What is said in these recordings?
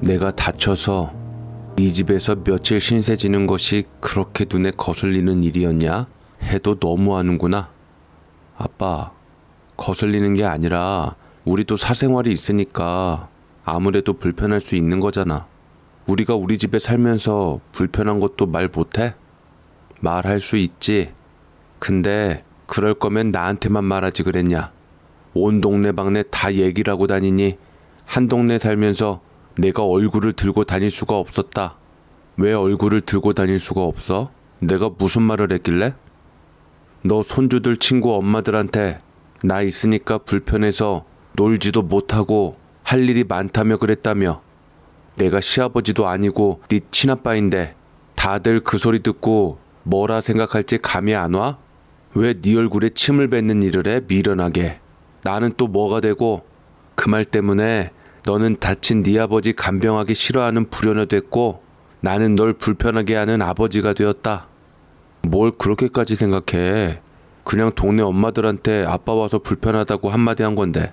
내가 다쳐서 이 집에서 며칠 신세 지는 것이 그렇게 눈에 거슬리는 일이었냐? 해도 너무하는구나. 아빠, 거슬리는 게 아니라 우리도 사생활이 있으니까 아무래도 불편할 수 있는 거잖아. 우리가 우리 집에 살면서 불편한 것도 말 못해? 말할 수 있지. 근데 그럴 거면 나한테만 말하지 그랬냐. 온 동네방네 다 얘기를 하고 다니니 한 동네 살면서 내가 얼굴을 들고 다닐 수가 없었다. 왜 얼굴을 들고 다닐 수가 없어? 내가 무슨 말을 했길래? 너 손주들 친구 엄마들한테 나 있으니까 불편해서 놀지도 못하고 할 일이 많다며 그랬다며 내가 시아버지도 아니고 네 친아빠인데 다들 그 소리 듣고 뭐라 생각할지 감이 안 와? 왜 네 얼굴에 침을 뱉는 일을 해 미련하게 나는 또 뭐가 되고 그 말 때문에 너는 다친 네 아버지 간병하기 싫어하는 불효녀 됐고 나는 널 불편하게 하는 아버지가 되었다. 뭘 그렇게까지 생각해. 그냥 동네 엄마들한테 아빠 와서 불편하다고 한마디 한 건데.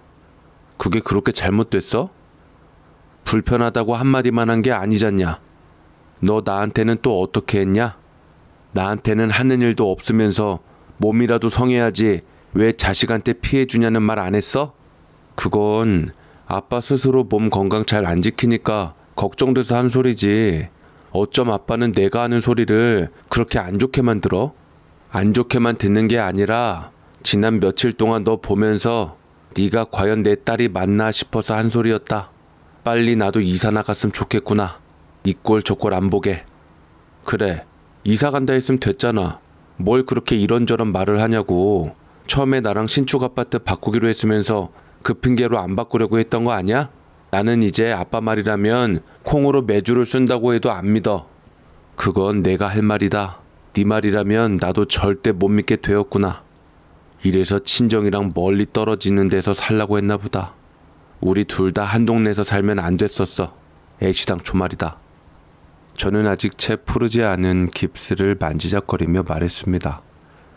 그게 그렇게 잘못됐어? 불편하다고 한마디만 한 게 아니잖냐. 너 나한테는 또 어떻게 했냐? 나한테는 하는 일도 없으면서 몸이라도 성해야지 왜 자식한테 피해주냐는 말 안 했어? 그건 아빠 스스로 몸 건강 잘 안 지키니까 걱정돼서 한 소리지. 어쩜 아빠는 내가 하는 소리를 그렇게 안 좋게만 들어? 안 좋게만 듣는 게 아니라 지난 며칠 동안 너 보면서 네가 과연 내 딸이 맞나 싶어서 한 소리였다. 빨리 나도 이사 나갔으면 좋겠구나. 이꼴저꼴 안 보게. 그래. 이사 간다 했으면 됐잖아. 뭘 그렇게 이런저런 말을 하냐고. 처음에 나랑 신축 아파트 바꾸기로 했으면서 그 핑계로 안 바꾸려고 했던 거 아니야? 나는 이제 아빠 말이라면 콩으로 매주를 쓴다고 해도 안 믿어. 그건 내가 할 말이다. 네 말이라면 나도 절대 못 믿게 되었구나. 이래서 친정이랑 멀리 떨어지는 데서 살라고 했나 보다. 우리 둘 다 한 동네에서 살면 안 됐었어. 애시당 초말이다. 저는 아직 채 푸르지 않은 깁스를 만지작거리며 말했습니다.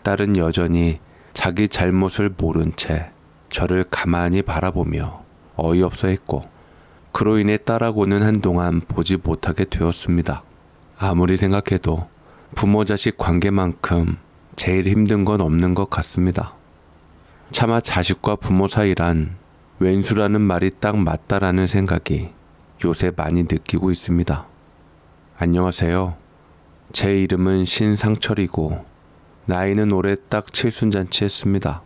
딸은 여전히 자기 잘못을 모른 채 저를 가만히 바라보며 어이없어 했고, 그로 인해 딸하고는 한동안 보지 못하게 되었습니다. 아무리 생각해도 부모 자식 관계만큼 제일 힘든 건 없는 것 같습니다. 차마 자식과 부모 사이란 왼수라는 말이 딱 맞다라는 생각이 요새 많이 느끼고 있습니다. 안녕하세요. 제 이름은 신상철이고 나이는 올해 딱 칠순잔치 했습니다.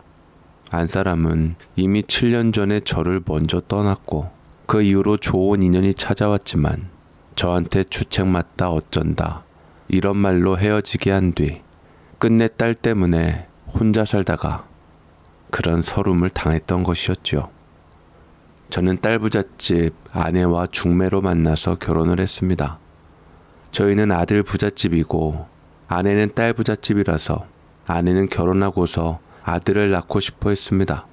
안사람은 이미 7년 전에 저를 먼저 떠났고 그 이후로 좋은 인연이 찾아왔지만 저한테 주책 맞다 어쩐다 이런 말로 헤어지게 한 뒤 끝내 딸 때문에 혼자 살다가 그런 서름을 당했던 것이었지요. 저는 딸 부잣집 아내와 중매로 만나서 결혼을 했습니다. 저희는 아들 부잣집이고 아내는 딸 부잣집이라서 아내는 결혼하고서 아들을 낳고 싶어 했습니다.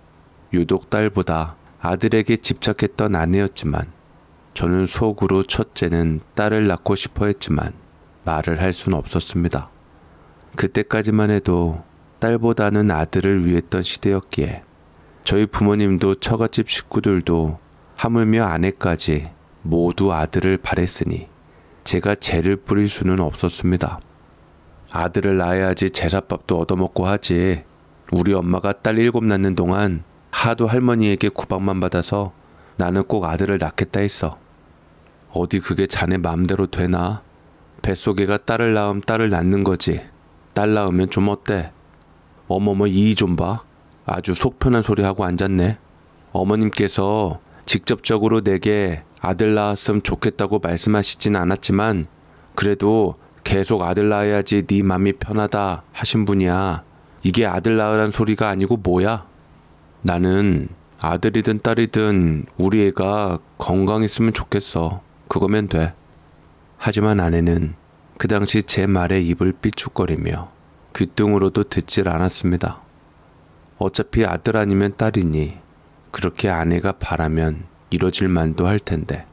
유독 딸보다 아들에게 집착했던 아내였지만 저는 속으로 첫째는 딸을 낳고 싶어 했지만 말을 할 수는 없었습니다. 그때까지만 해도 딸보다는 아들을 위했던 시대였기에 저희 부모님도 처갓집 식구들도 하물며 아내까지 모두 아들을 바랬으니 제가 죄를 뿌릴 수는 없었습니다. 아들을 낳아야지 제사밥도 얻어먹고 하지 우리 엄마가 딸 일곱 낳는 동안 하도 할머니에게 구박만 받아서 나는 꼭 아들을 낳겠다 했어. 어디 그게 자네 맘대로 되나? 뱃속에가 딸을 낳음 딸을 낳는 거지. 딸 낳으면 좀 어때? 어머머 이 좀 봐. 아주 속 편한 소리 하고 앉았네. 어머님께서 직접적으로 내게 아들 낳았음 좋겠다고 말씀하시진 않았지만 그래도 계속 아들 낳아야지 네 맘이 편하다 하신 분이야. 이게 아들 낳으란 소리가 아니고 뭐야? 나는 아들이든 딸이든 우리 애가 건강했으면 좋겠어. 그거면 돼. 하지만 아내는 그 당시 제 말에 입을 삐죽거리며 귓등으로도 듣질 않았습니다. 어차피 아들 아니면 딸이니 그렇게 아내가 바라면 이뤄질 만도 할 텐데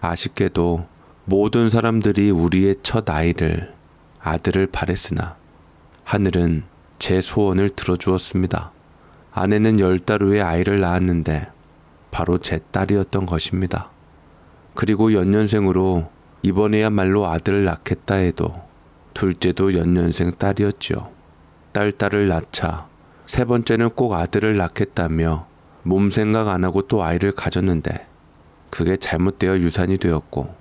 아쉽게도 모든 사람들이 우리의 첫 아이를 아들을 바랬으나 하늘은 제 소원을 들어주었습니다. 아내는 열 달 후에 아이를 낳았는데 바로 제 딸이었던 것입니다. 그리고 연년생으로 이번에야말로 아들을 낳겠다 해도 둘째도 연년생 딸이었지요. 딸 딸을 낳자 세 번째는 꼭 아들을 낳겠다며 몸 생각 안 하고 또 아이를 가졌는데 그게 잘못되어 유산이 되었고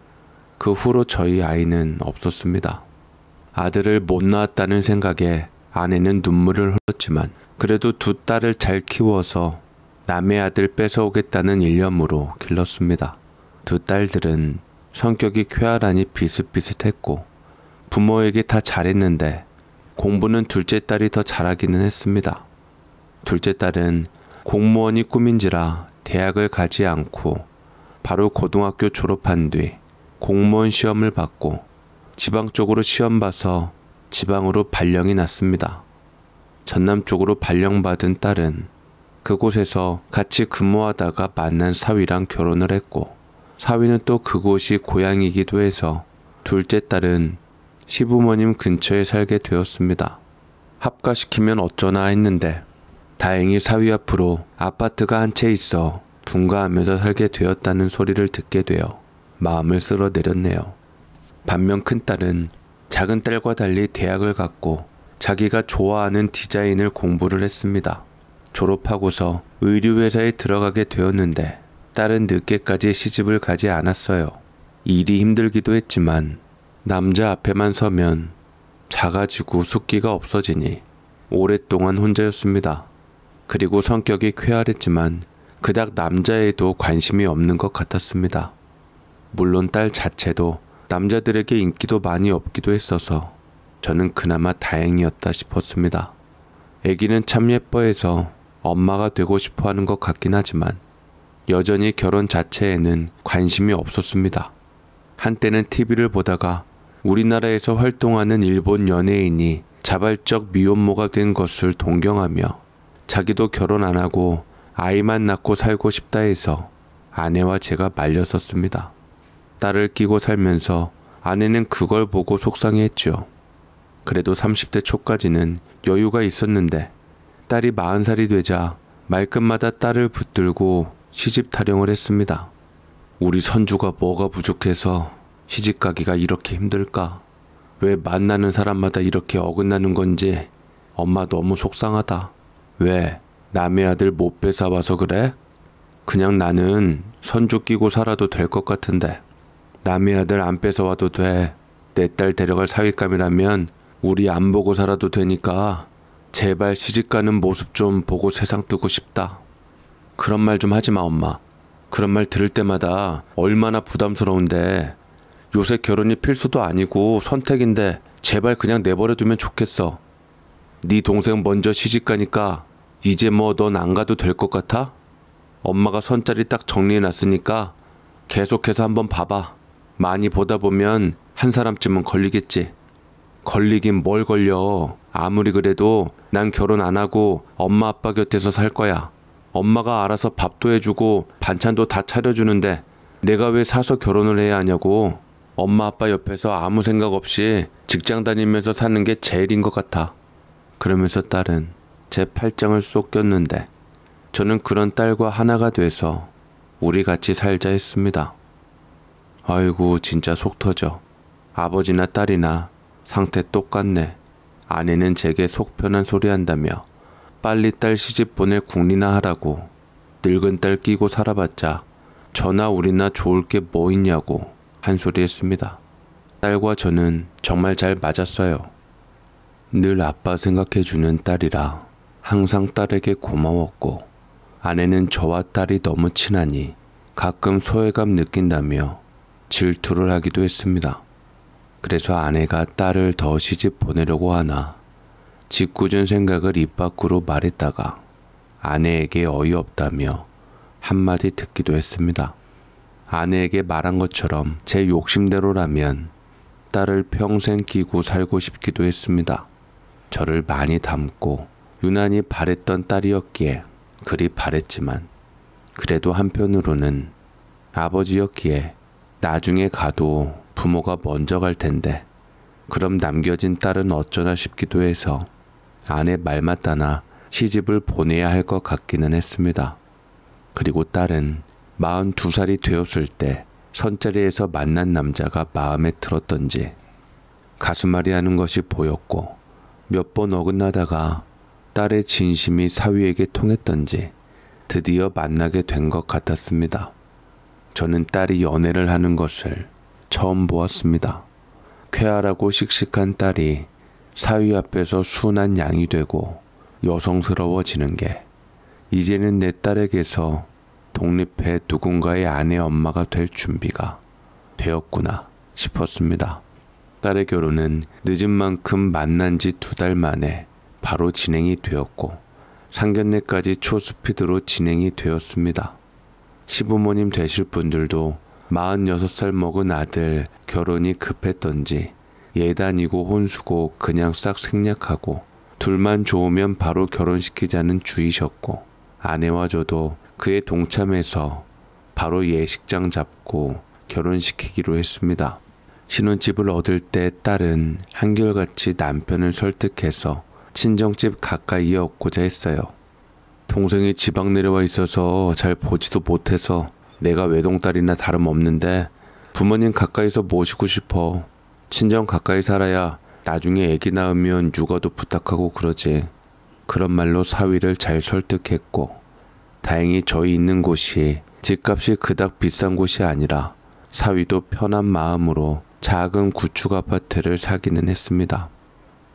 그 후로 저희 아이는 없었습니다. 아들을 못 낳았다는 생각에 아내는 눈물을 흘렀지만 그래도 두 딸을 잘 키워서 남의 아들 뺏어오겠다는 일념으로 길렀습니다. 두 딸들은 성격이 쾌활하니 비슷비슷했고 부모에게 다 잘했는데 공부는 둘째 딸이 더 잘하기는 했습니다. 둘째 딸은 공무원이 꿈인지라 대학을 가지 않고 바로 고등학교 졸업한 뒤 공무원 시험을 받고 지방 쪽으로 시험 봐서 지방으로 발령이 났습니다. 전남 쪽으로 발령받은 딸은 그곳에서 같이 근무하다가 만난 사위랑 결혼을 했고 사위는 또 그곳이 고향이기도 해서 둘째 딸은 시부모님 근처에 살게 되었습니다. 합가시키면 어쩌나 했는데 다행히 사위 앞으로 아파트가 한 채 있어 분가하면서 살게 되었다는 소리를 듣게 되어 마음을 쓸어 내렸네요. 반면 큰딸은 작은 딸과 달리 대학을 갔고 자기가 좋아하는 디자인을 공부를 했습니다. 졸업하고서 의류회사에 들어가게 되었는데 딸은 늦게까지 시집을 가지 않았어요. 일이 힘들기도 했지만 남자 앞에만 서면 작아지고 숫기가 없어지니 오랫동안 혼자였습니다. 그리고 성격이 쾌활했지만 그닥 남자에도 관심이 없는 것 같았습니다. 물론 딸 자체도 남자들에게 인기도 많이 없기도 했어서 저는 그나마 다행이었다 싶었습니다. 아기는 참 예뻐해서 엄마가 되고 싶어 하는 것 같긴 하지만 여전히 결혼 자체에는 관심이 없었습니다. 한때는 TV를 보다가 우리나라에서 활동하는 일본 연예인이 자발적 미혼모가 된 것을 동경하며 자기도 결혼 안 하고 아이만 낳고 살고 싶다 해서 아내와 제가 말렸었습니다. 딸을 끼고 살면서 아내는 그걸 보고 속상해했죠. 그래도 30대 초까지는 여유가 있었는데 딸이 40살이 되자 말끝마다 딸을 붙들고 시집 타령을 했습니다. 우리 선주가 뭐가 부족해서 시집 가기가 이렇게 힘들까? 왜 만나는 사람마다 이렇게 어긋나는 건지 엄마 너무 속상하다. 왜 남의 아들 못 뺏어와서 그래? 그냥 나는 선주 끼고 살아도 될 것 같은데. 남의 아들 안 뺏어와도 돼. 내 딸 데려갈 사윗감이라면 우리 안 보고 살아도 되니까 제발 시집가는 모습 좀 보고 세상 뜨고 싶다. 그런 말 좀 하지 마, 엄마. 그런 말 들을 때마다 얼마나 부담스러운데 요새 결혼이 필수도 아니고 선택인데 제발 그냥 내버려 두면 좋겠어. 네 동생 먼저 시집 가니까 이제 뭐 넌 안 가도 될 것 같아? 엄마가 선자리 딱 정리해 놨으니까 계속해서 한번 봐봐. 많이 보다 보면 한 사람쯤은 걸리겠지. 걸리긴 뭘 걸려. 아무리 그래도 난 결혼 안 하고 엄마 아빠 곁에서 살 거야. 엄마가 알아서 밥도 해주고 반찬도 다 차려주는데 내가 왜 사서 결혼을 해야 하냐고. 엄마 아빠 옆에서 아무 생각 없이 직장 다니면서 사는 게 제일인 것 같아. 그러면서 딸은 제 팔짱을 쏙 꼈는데 저는 그런 딸과 하나가 돼서 우리 같이 살자 했습니다. 아이고 진짜 속 터져. 아버지나 딸이나 상태 똑같네. 아내는 제게 속 편한 소리 한다며 빨리 딸 시집 보내 국리나 하라고 늙은 딸 끼고 살아봤자 저나 우리나 좋을 게 뭐 있냐고 한 소리 했습니다. 딸과 저는 정말 잘 맞았어요. 늘 아빠 생각해주는 딸이라 항상 딸에게 고마웠고 아내는 저와 딸이 너무 친하니 가끔 소외감 느낀다며 질투를 하기도 했습니다. 그래서 아내가 딸을 더 시집 보내려고 하나 짓궂은 생각을 입 밖으로 말했다가 아내에게 어이없다며 한마디 듣기도 했습니다. 아내에게 말한 것처럼 제 욕심대로라면 딸을 평생 끼고 살고 싶기도 했습니다. 저를 많이 닮고 유난히 바랬던 딸이었기에 그리 바랬지만 그래도 한편으로는 아버지였기에 나중에 가도 부모가 먼저 갈 텐데 그럼 남겨진 딸은 어쩌나 싶기도 해서 아내 말만 따나 시집을 보내야 할 것 같기는 했습니다. 그리고 딸은 42살이 되었을 때 선자리에서 만난 남자가 마음에 들었던지 가슴앓이 하는 것이 보였고 몇 번 어긋나다가 딸의 진심이 사위에게 통했던지 드디어 만나게 된 것 같았습니다. 저는 딸이 연애를 하는 것을 처음 보았습니다. 쾌활하고 씩씩한 딸이 사위 앞에서 순한 양이 되고 여성스러워지는 게 이제는 내 딸에게서 독립해 누군가의 아내 엄마가 될 준비가 되었구나 싶었습니다. 딸의 결혼은 늦은 만큼 만난 지 두 달 만에 바로 진행이 되었고 상견례까지 초스피드로 진행이 되었습니다. 시부모님 되실 분들도 46살 먹은 아들 결혼이 급했던지 예단이고 혼수고 그냥 싹 생략하고 둘만 좋으면 바로 결혼시키자는 주의셨고 아내와 저도 그의 동참해서 바로 예식장 잡고 결혼시키기로 했습니다. 신혼집을 얻을 때 딸은 한결같이 남편을 설득해서 친정집 가까이에 얻고자 했어요. 동생이 지방 내려와 있어서 잘 보지도 못해서 내가 외동딸이나 다름없는데 부모님 가까이서 모시고 싶어. 친정 가까이 살아야 나중에 애기 낳으면 육아도 부탁하고 그러지. 그런 말로 사위를 잘 설득했고 다행히 저희 있는 곳이 집값이 그닥 비싼 곳이 아니라 사위도 편한 마음으로 작은 구축 아파트를 사기는 했습니다.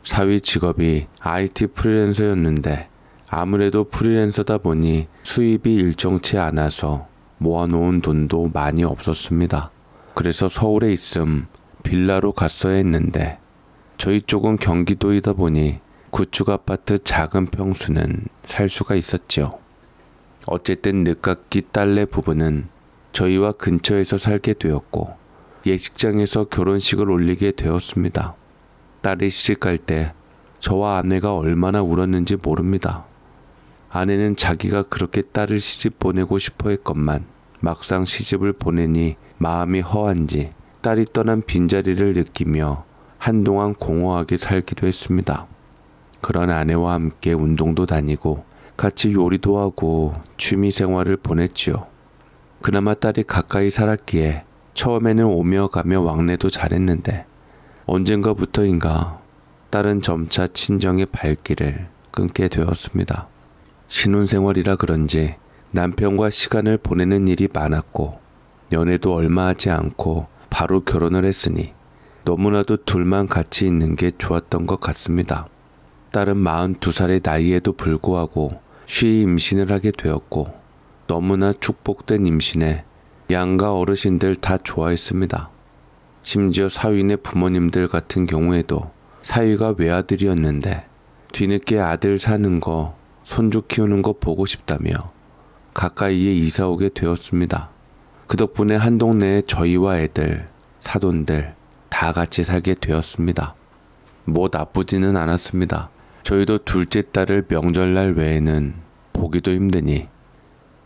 사위 직업이 IT 프리랜서였는데 아무래도 프리랜서다 보니 수입이 일정치 않아서 모아놓은 돈도 많이 없었습니다. 그래서 서울에 있음 빌라로 갔어야 했는데 저희 쪽은 경기도이다 보니 구축 아파트 작은 평수는 살 수가 있었지요. 어쨌든 늦깎이 딸내 부부는 저희와 근처에서 살게 되었고 예식장에서 결혼식을 올리게 되었습니다. 딸이 시집갈 때 저와 아내가 얼마나 울었는지 모릅니다. 아내는 자기가 그렇게 딸을 시집 보내고 싶어 했건만 막상 시집을 보내니 마음이 허한지 딸이 떠난 빈자리를 느끼며 한동안 공허하게 살기도 했습니다. 그런 아내와 함께 운동도 다니고 같이 요리도 하고 취미 생활을 보냈지요. 그나마 딸이 가까이 살았기에 처음에는 오며 가며 왕래도 잘했는데 언젠가부터인가 딸은 점차 친정의 발길을 끊게 되었습니다. 신혼생활이라 그런지 남편과 시간을 보내는 일이 많았고 연애도 얼마 하지 않고 바로 결혼을 했으니 너무나도 둘만 같이 있는 게 좋았던 것 같습니다. 딸은 42살의 나이에도 불구하고 쉬이 임신을 하게 되었고 너무나 축복된 임신에 양가 어르신들 다 좋아했습니다. 심지어 사위네 부모님들 같은 경우에도 사위가 외아들이었는데 뒤늦게 아들 사는 거 손주 키우는 거 보고 싶다며 가까이에 이사 오게 되었습니다. 그 덕분에 한 동네에 저희와 애들, 사돈들 다 같이 살게 되었습니다. 뭐 나쁘지는 않았습니다. 저희도 둘째 딸을 명절날 외에는 보기도 힘드니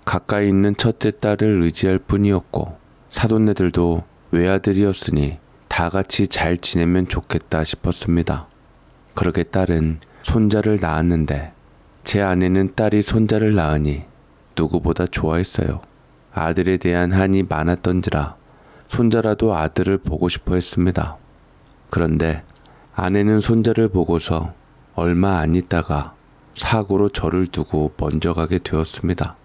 가까이 있는 첫째 딸을 의지할 뿐이었고 사돈네들도 외아들이었으니 다 같이 잘 지내면 좋겠다 싶었습니다. 그렇게 딸은 손자를 낳았는데 제 아내는 딸이 손자를 낳으니 누구보다 좋아했어요. 아들에 대한 한이 많았던지라 손자라도 아들을 보고 싶어 했습니다. 그런데 아내는 손자를 보고서 얼마 안 있다가 사고로 저를 두고 먼저 가게 되었습니다.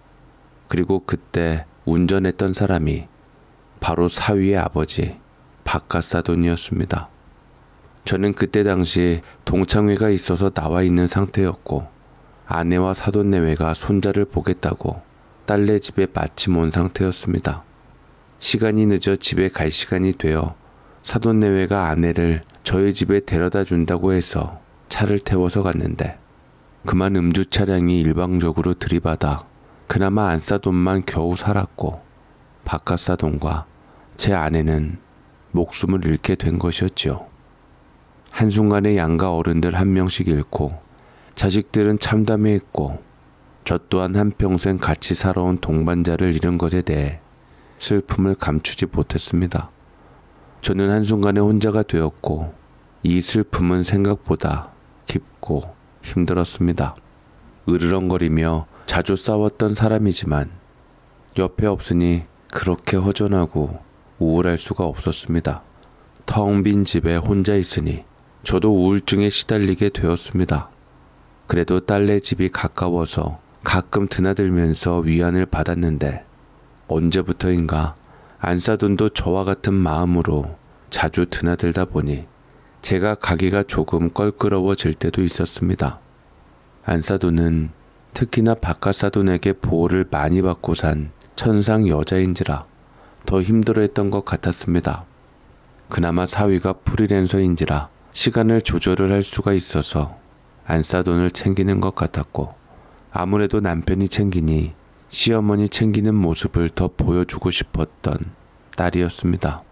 그리고 그때 운전했던 사람이 바로 사위의 아버지 박가사돈이었습니다. 저는 그때 당시 동창회가 있어서 나와 있는 상태였고 아내와 사돈내외가 손자를 보겠다고 딸네 집에 마침 온 상태였습니다. 시간이 늦어 집에 갈 시간이 되어 사돈내외가 아내를 저희 집에 데려다 준다고 해서 차를 태워서 갔는데 그만 음주 차량이 일방적으로 들이받아 그나마 안사돈만 겨우 살았고 바깥사돈과 제 아내는 목숨을 잃게 된 것이었지요. 한순간에 양가 어른들 한 명씩 잃고 자식들은 참담해 있고 저 또한 한평생 같이 살아온 동반자를 잃은 것에 대해 슬픔을 감추지 못했습니다. 저는 한순간에 혼자가 되었고 이 슬픔은 생각보다 깊고 힘들었습니다. 으르렁거리며 자주 싸웠던 사람이지만 옆에 없으니 그렇게 허전하고 우울할 수가 없었습니다. 텅 빈 집에 혼자 있으니 저도 우울증에 시달리게 되었습니다. 그래도 딸네 집이 가까워서 가끔 드나들면서 위안을 받았는데 언제부터인가 안사돈도 저와 같은 마음으로 자주 드나들다 보니 제가 가기가 조금 껄끄러워질 때도 있었습니다. 안사돈은 특히나 바깥사돈에게 보호를 많이 받고 산 천상 여자인지라 더 힘들어했던 것 같았습니다. 그나마 사위가 프리랜서인지라 시간을 조절을 할 수가 있어서 안싸돈을 챙기는 것 같았고 아무래도 남편이 챙기니 시어머니 챙기는 모습을 더 보여주고 싶었던 딸이었습니다.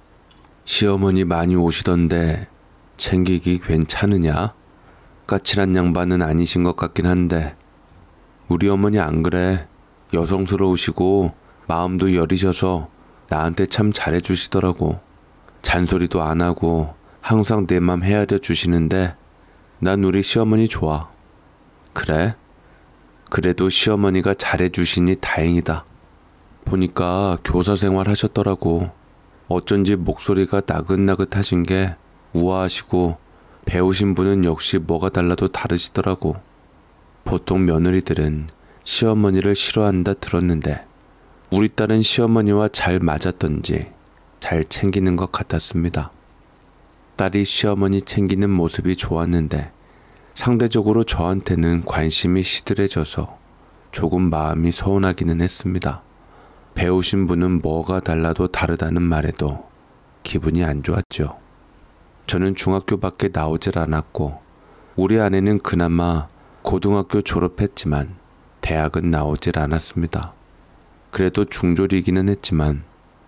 시어머니 많이 오시던데 챙기기 괜찮으냐? 까칠한 양반은 아니신 것 같긴 한데 우리 어머니 안 그래 여성스러우시고 마음도 여리셔서 나한테 참 잘해주시더라고 잔소리도 안 하고 항상 내 맘 헤아려 주시는데 난 우리 시어머니 좋아. 그래? 그래도 시어머니가 잘해주시니 다행이다. 보니까 교사 생활 하셨더라고. 어쩐지 목소리가 나긋나긋하신 게 우아하시고 배우신 분은 역시 뭐가 달라도 다르시더라고. 보통 며느리들은 시어머니를 싫어한다 들었는데 우리 딸은 시어머니와 잘 맞았던지 잘 챙기는 것 같았습니다. 딸이 시어머니 챙기는 모습이 좋았는데 상대적으로 저한테는 관심이 시들해져서 조금 마음이 서운하기는 했습니다. 배우신 분은 뭐가 달라도 다르다는 말에도 기분이 안 좋았죠. 저는 중학교밖에 나오질 않았고 우리 아내는 그나마 고등학교 졸업했지만 대학은 나오질 않았습니다. 그래도 중졸이기는 했지만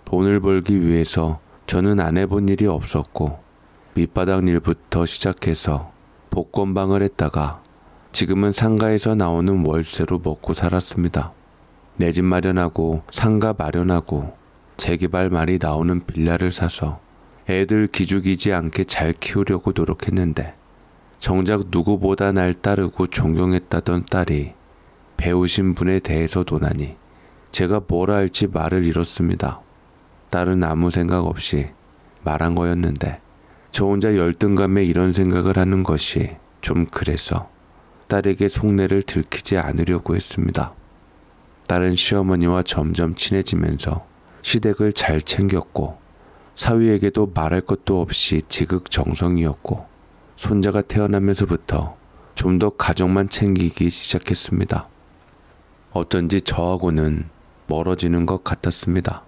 돈을 벌기 위해서 저는 안 해본 일이 없었고 밑바닥 일부터 시작해서 복권방을 했다가 지금은 상가에서 나오는 월세로 먹고 살았습니다. 내 집 마련하고 상가 마련하고 재개발 말이 나오는 빌라를 사서 애들 기죽이지 않게 잘 키우려고 노력했는데 정작 누구보다 날 따르고 존경했다던 딸이 배우신 분에 대해서 논하니 제가 뭐라 할지 말을 잃었습니다. 딸은 아무 생각 없이 말한 거였는데 저 혼자 열등감에 이런 생각을 하는 것이 좀 그래서 딸에게 속내를 들키지 않으려고 했습니다. 딸은 시어머니와 점점 친해지면서 시댁을 잘 챙겼고 사위에게도 말할 것도 없이 지극정성이었고 손자가 태어나면서부터 좀 더 가정만 챙기기 시작했습니다. 어쩐지 저하고는 멀어지는 것 같았습니다.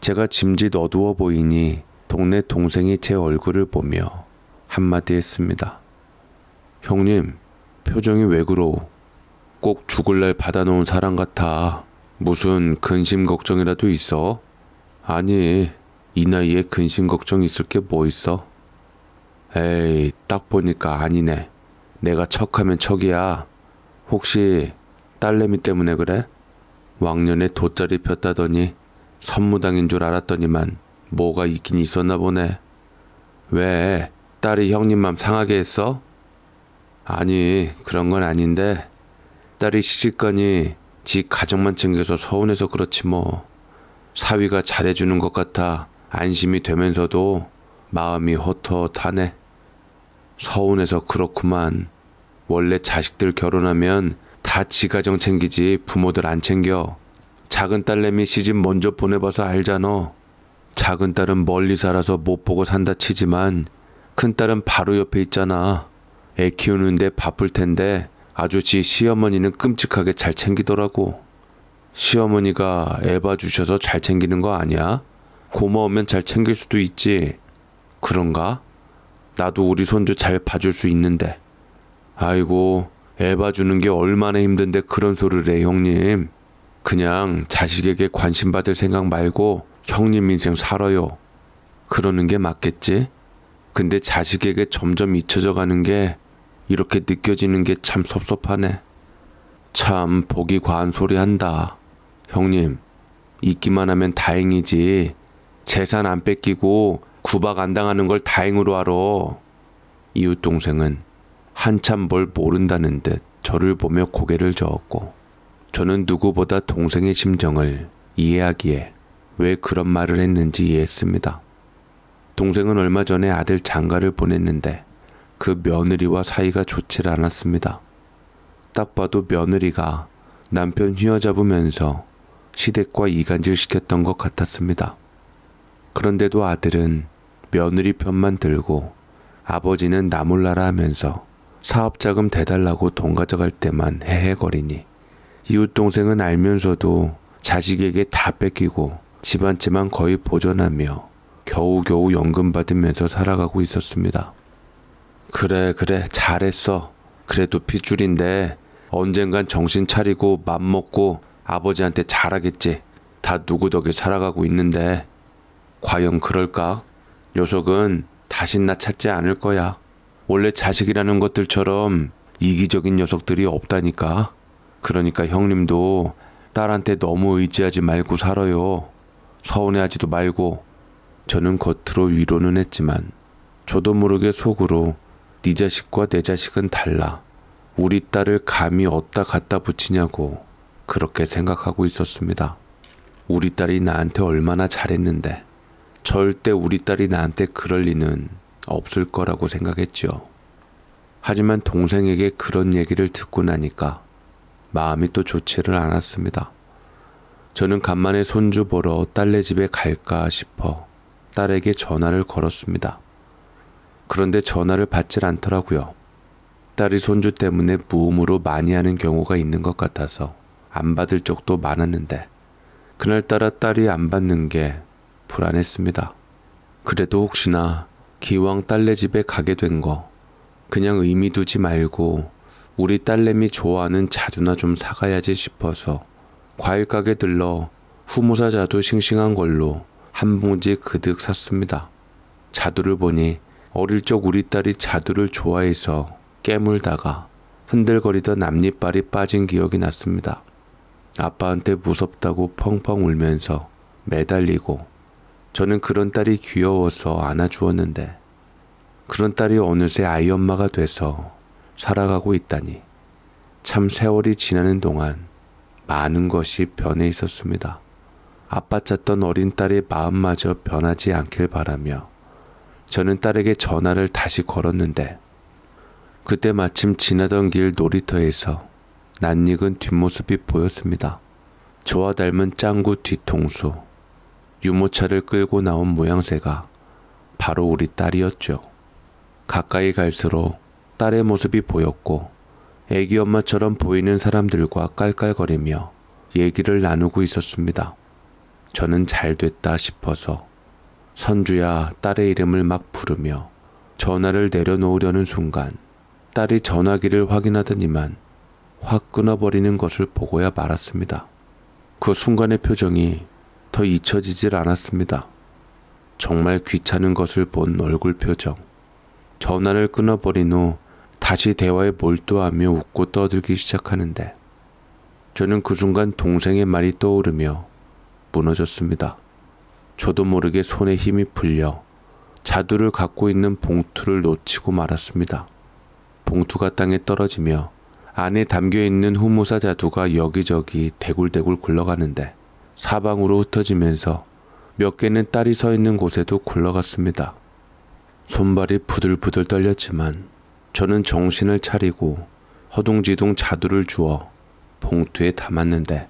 제가 짐짓 어두워 보이니 동네 동생이 제 얼굴을 보며 한마디 했습니다. 형님, 표정이 왜 그러오? 꼭 죽을 날 받아놓은 사람 같아. 무슨 근심 걱정이라도 있어? 아니, 이 나이에 근심 걱정 있을 게 뭐 있어? 에이, 딱 보니까 아니네. 내가 척하면 척이야. 혹시 딸내미 때문에 그래? 왕년에 돗자리 폈다더니 선무당인 줄 알았더니만 뭐가 있긴 있었나 보네. 왜 딸이 형님 맘 상하게 했어? 아니 그런 건 아닌데 딸이 시집가니 지 가정만 챙겨서 서운해서 그렇지 뭐 사위가 잘해주는 것 같아 안심이 되면서도 마음이 허터하네 서운해서 그렇구만 원래 자식들 결혼하면 다 지 가정 챙기지 부모들 안 챙겨 작은 딸내미 시집 먼저 보내봐서 알잖아 작은 딸은 멀리 살아서 못 보고 산다 치지만 큰 딸은 바로 옆에 있잖아. 애 키우는데 바쁠 텐데 아저씨 시어머니는 끔찍하게 잘 챙기더라고. 시어머니가 애 봐주셔서 잘 챙기는 거 아니야? 고마우면 잘 챙길 수도 있지. 그런가? 나도 우리 손주 잘 봐줄 수 있는데. 아이고, 애 봐주는 게 얼마나 힘든데 그런 소리를 해, 형님. 그냥 자식에게 관심 받을 생각 말고 형님 인생 살아요. 그러는 게 맞겠지? 근데 자식에게 점점 잊혀져 가는 게 이렇게 느껴지는 게 참 섭섭하네. 참 보기 과한 소리 한다. 형님, 있기만 하면 다행이지. 재산 안 뺏기고 구박 안 당하는 걸 다행으로 알아. 이웃 동생은 한참 뭘 모른다는 듯 저를 보며 고개를 저었고 저는 누구보다 동생의 심정을 이해하기에 왜 그런 말을 했는지 이해했습니다. 동생은 얼마 전에 아들 장가를 보냈는데 그 며느리와 사이가 좋질 않았습니다. 딱 봐도 며느리가 남편 휘어잡으면서 시댁과 이간질 시켰던 것 같았습니다. 그런데도 아들은 며느리 편만 들고 아버지는 나 몰라라 하면서 사업자금 대달라고 돈 가져갈 때만 헤헤거리니 이웃 동생은 알면서도 자식에게 다 뺏기고 집안채만 거의 보존하며 겨우겨우 연금 받으면서 살아가고 있었습니다. 그래, 그래, 잘했어. 그래도 핏줄인데 언젠간 정신 차리고 맘 먹고 아버지한테 잘하겠지. 다 누구 덕에 살아가고 있는데 과연 그럴까? 녀석은 다신 나 찾지 않을 거야. 원래 자식이라는 것들처럼 이기적인 녀석들이 없다니까. 그러니까 형님도 딸한테 너무 의지하지 말고 살아요. 서운해하지도 말고 저는 겉으로 위로는 했지만 저도 모르게 속으로 네 자식과 내 자식은 달라. 우리 딸을 감히 어디다 갖다 붙이냐고 그렇게 생각하고 있었습니다. 우리 딸이 나한테 얼마나 잘했는데 절대 우리 딸이 나한테 그럴 리는 없을 거라고 생각했지요. 하지만 동생에게 그런 얘기를 듣고 나니까 마음이 또 좋지를 않았습니다. 저는 간만에 손주 보러 딸네 집에 갈까 싶어 딸에게 전화를 걸었습니다. 그런데 전화를 받질 않더라고요. 딸이 손주 때문에 무음으로 많이 하는 경우가 있는 것 같아서 안 받을 적도 많았는데 그날따라 딸이 안 받는 게 불안했습니다. 그래도 혹시나 기왕 딸네 집에 가게 된 거 그냥 의미 두지 말고 우리 딸내미 좋아하는 자두나 좀 사가야지 싶어서 과일 가게 들러 후무사 자두 싱싱한 걸로 한 봉지 그득 샀습니다. 자두를 보니 어릴 적 우리 딸이 자두를 좋아해서 깨물다가 흔들거리던 앞니빨이 빠진 기억이 났습니다. 아빠한테 무섭다고 펑펑 울면서 매달리고 저는 그런 딸이 귀여워서 안아주었는데 그런 딸이 어느새 아이 엄마가 돼서 살아가고 있다니 참 세월이 지나는 동안 많은 것이 변해 있었습니다. 아빠 찾던 어린 딸의 마음마저 변하지 않길 바라며 저는 딸에게 전화를 다시 걸었는데 그때 마침 지나던 길 놀이터에서 낯익은 뒷모습이 보였습니다. 저와 닮은 짱구 뒤통수, 유모차를 끌고 나온 모양새가 바로 우리 딸이었죠. 가까이 갈수록 딸의 모습이 보였고 애기 엄마처럼 보이는 사람들과 깔깔거리며 얘기를 나누고 있었습니다. 저는 잘 됐다 싶어서 선주야 딸의 이름을 막 부르며 전화를 내려놓으려는 순간 딸이 전화기를 확인하더니만 확 끊어버리는 것을 보고야 말았습니다. 그 순간의 표정이 더 잊혀지질 않았습니다. 정말 귀찮은 것을 본 얼굴 표정. 전화를 끊어버린 후 다시 대화에 몰두하며 웃고 떠들기 시작하는데 저는 그 순간 동생의 말이 떠오르며 무너졌습니다. 저도 모르게 손에 힘이 풀려 자두를 갖고 있는 봉투를 놓치고 말았습니다. 봉투가 땅에 떨어지며 안에 담겨 있는 후무사 자두가 여기저기 대굴대굴 굴러가는데 사방으로 흩어지면서 몇 개는 딸이 서 있는 곳에도 굴러갔습니다. 손발이 부들부들 떨렸지만 저는 정신을 차리고 허둥지둥 자두를 주어 봉투에 담았는데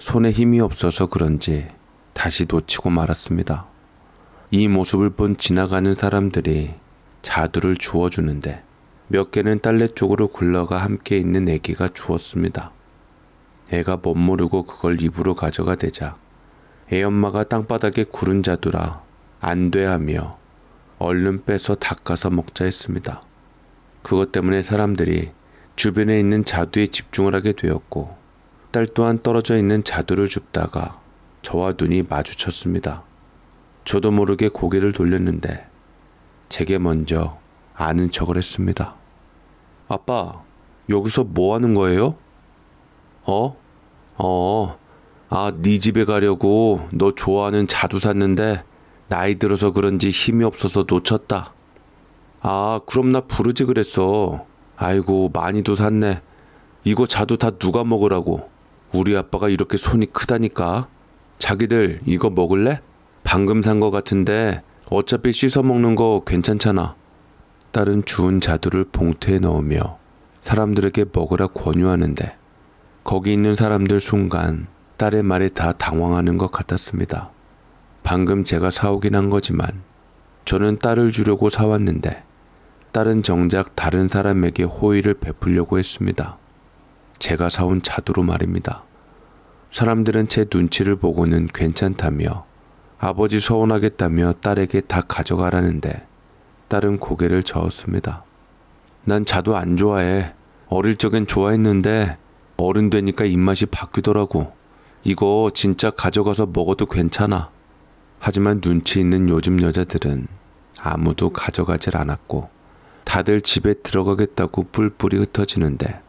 손에 힘이 없어서 그런지 다시 놓치고 말았습니다. 이 모습을 본 지나가는 사람들이 자두를 주워주는데 몇 개는 딸내 쪽으로 굴러가 함께 있는 애기가 주었습니다 애가 못모르고 그걸 입으로 가져가 되자애 엄마가 땅바닥에 구른 자두라 안돼 하며 얼른 빼서 닦아서 먹자 했습니다. 그것 때문에 사람들이 주변에 있는 자두에 집중을 하게 되었고 딸 또한 떨어져 있는 자두를 줍다가 저와 눈이 마주쳤습니다. 저도 모르게 고개를 돌렸는데 제게 먼저 아는 척을 했습니다. 아빠, 여기서 뭐 하는 거예요? 어? 어, 아, 네 집에 가려고 너 좋아하는 자두 샀는데 나이 들어서 그런지 힘이 없어서 놓쳤다. 아, 그럼 나 부르지 그랬어. 아이고, 많이도 샀네. 이거 자두 다 누가 먹으라고. 우리 아빠가 이렇게 손이 크다니까. 자기들 이거 먹을래? 방금 산 거 같은데 어차피 씻어 먹는 거 괜찮잖아. 딸은 주운 자두를 봉투에 넣으며 사람들에게 먹으라 권유하는데 거기 있는 사람들 순간 딸의 말에 다 당황하는 것 같았습니다. 방금 제가 사오긴 한 거지만 저는 딸을 주려고 사왔는데 딸은 정작 다른 사람에게 호의를 베풀려고 했습니다. 제가 사온 자두로 말입니다. 사람들은 제 눈치를 보고는 괜찮다며 아버지 서운하겠다며 딸에게 다 가져가라는데 딸은 고개를 저었습니다. 난 자두 안 좋아해. 어릴 적엔 좋아했는데 어른 되니까 입맛이 바뀌더라고. 이거 진짜 가져가서 먹어도 괜찮아. 하지만 눈치 있는 요즘 여자들은 아무도 가져가질 않았고 다들 집에 들어가겠다고 뿔뿔이 흩어지는데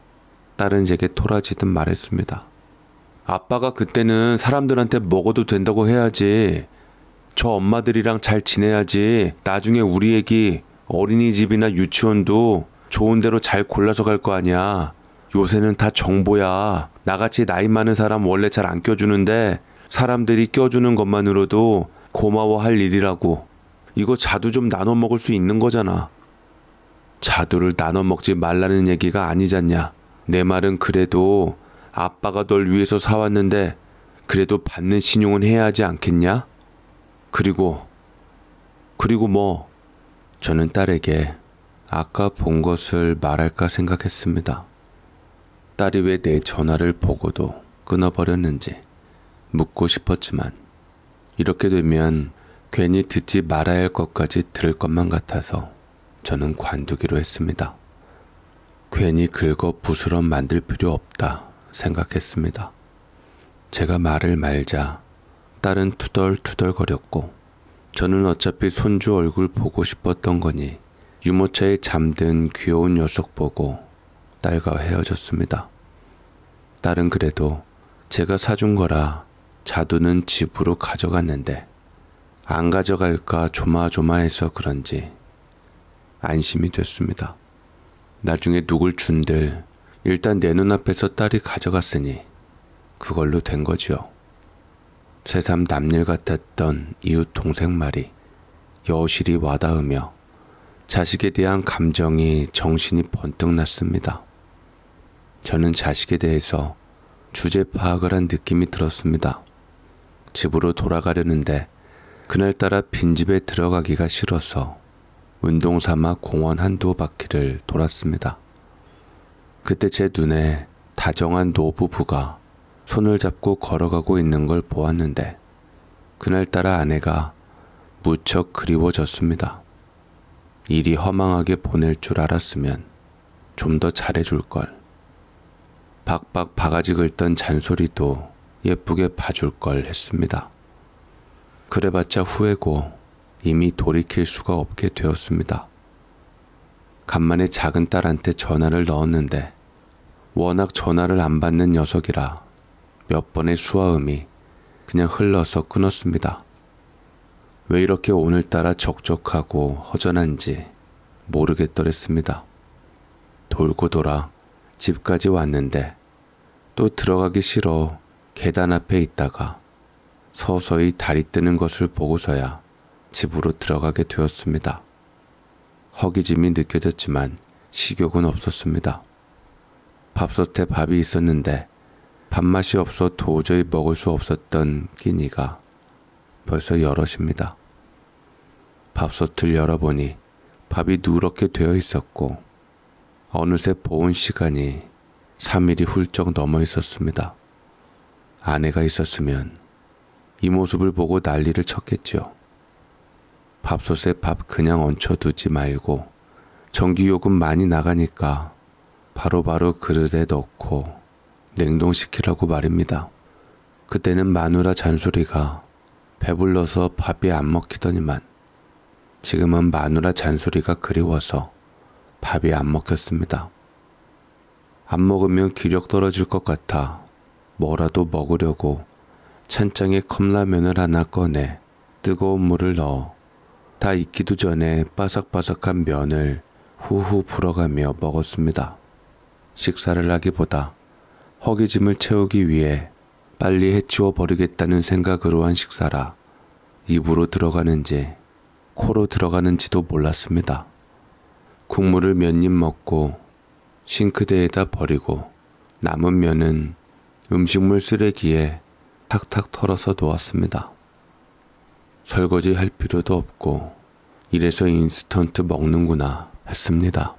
딸은 제게 토라지듯 말했습니다. 아빠가 그때는 사람들한테 먹어도 된다고 해야지. 저 엄마들이랑 잘 지내야지. 나중에 우리 애기 어린이집이나 유치원도 좋은 데로잘 골라서 갈 거 아니야. 요새는 다 정보야. 나같이 나이 많은 사람 원래 잘 안 껴주는데 사람들이 껴주는 것만으로도 고마워할 일이라고. 이거 자두 좀 나눠 먹을 수 있는 거잖아. 자두를 나눠 먹지 말라는 얘기가 아니잖냐. 내 말은 그래도 아빠가 널 위해서 사왔는데 그래도 받는 신용은 해야 하지 않겠냐? 그리고, 그리고 뭐, 저는 딸에게 아까 본 것을 말할까 생각했습니다. 딸이 왜 내 전화를 보고도 끊어버렸는지 묻고 싶었지만 이렇게 되면 괜히 듣지 말아야 할 것까지 들을 것만 같아서 저는 관두기로 했습니다. 괜히 긁어 부스럼 만들 필요 없다 생각했습니다. 제가 말을 말자 딸은 투덜투덜거렸고 저는 어차피 손주 얼굴 보고 싶었던 거니 유모차에 잠든 귀여운 녀석 보고 딸과 헤어졌습니다. 딸은 그래도 제가 사준 거라 자두는 집으로 가져갔는데 안 가져갈까 조마조마해서 그런지 안심이 됐습니다. 나중에 누굴 준들 일단 내 눈앞에서 딸이 가져갔으니 그걸로 된 거지요. 새삼 남일 같았던 이웃 동생 말이 여실히 와닿으며 자식에 대한 감정이 정신이 번뜩 났습니다. 저는 자식에 대해서 주제 파악을 한 느낌이 들었습니다. 집으로 돌아가려는데 그날따라 빈집에 들어가기가 싫어서 운동 삼아 공원 한두 바퀴를 돌았습니다. 그때 제 눈에 다정한 노부부가 손을 잡고 걸어가고 있는 걸 보았는데 그날따라 아내가 무척 그리워졌습니다. 일이 허망하게 보낼 줄 알았으면 좀 더 잘해줄 걸. 박박 바가지 긁던 잔소리도 예쁘게 봐줄 걸 했습니다. 그래봤자 후회고 이미 돌이킬 수가 없게 되었습니다. 간만에 작은 딸한테 전화를 넣었는데 워낙 전화를 안 받는 녀석이라 몇 번의 수화음이 그냥 흘러서 끊었습니다. 왜 이렇게 오늘따라 적적하고 허전한지 모르겠더랬습니다. 돌고 돌아 집까지 왔는데 또 들어가기 싫어 계단 앞에 있다가 서서히 달이 뜨는 것을 보고서야 집으로 들어가게 되었습니다. 허기짐이 느껴졌지만 식욕은 없었습니다. 밥솥에 밥이 있었는데 밥맛이 없어 도저히 먹을 수 없었던 끼니가 벌써 여럿입니다. 밥솥을 열어보니 밥이 누렇게 되어 있었고 어느새 보온 시간이 3일이 훌쩍 넘어 있었습니다. 아내가 있었으면 이 모습을 보고 난리를 쳤겠지요. 밥솥에 밥 그냥 얹혀두지 말고 전기요금 많이 나가니까 바로바로 바로 그릇에 넣고 냉동시키라고 말입니다. 그때는 마누라 잔소리가 배불러서 밥이 안 먹히더니만 지금은 마누라 잔소리가 그리워서 밥이 안 먹혔습니다. 안 먹으면 기력 떨어질 것 같아 뭐라도 먹으려고 찬장에 컵라면을 하나 꺼내 뜨거운 물을 넣어 다 익기도 전에 바삭바삭한 면을 후후 불어가며 먹었습니다. 식사를 하기보다 허기짐을 채우기 위해 빨리 해치워 버리겠다는 생각으로 한 식사라 입으로 들어가는지 코로 들어가는지도 몰랐습니다. 국물을 몇 입 먹고 싱크대에다 버리고 남은 면은 음식물 쓰레기에 탁탁 털어서 놓았습니다. 설거지 할 필요도 없고 이래서 인스턴트 먹는구나 했습니다.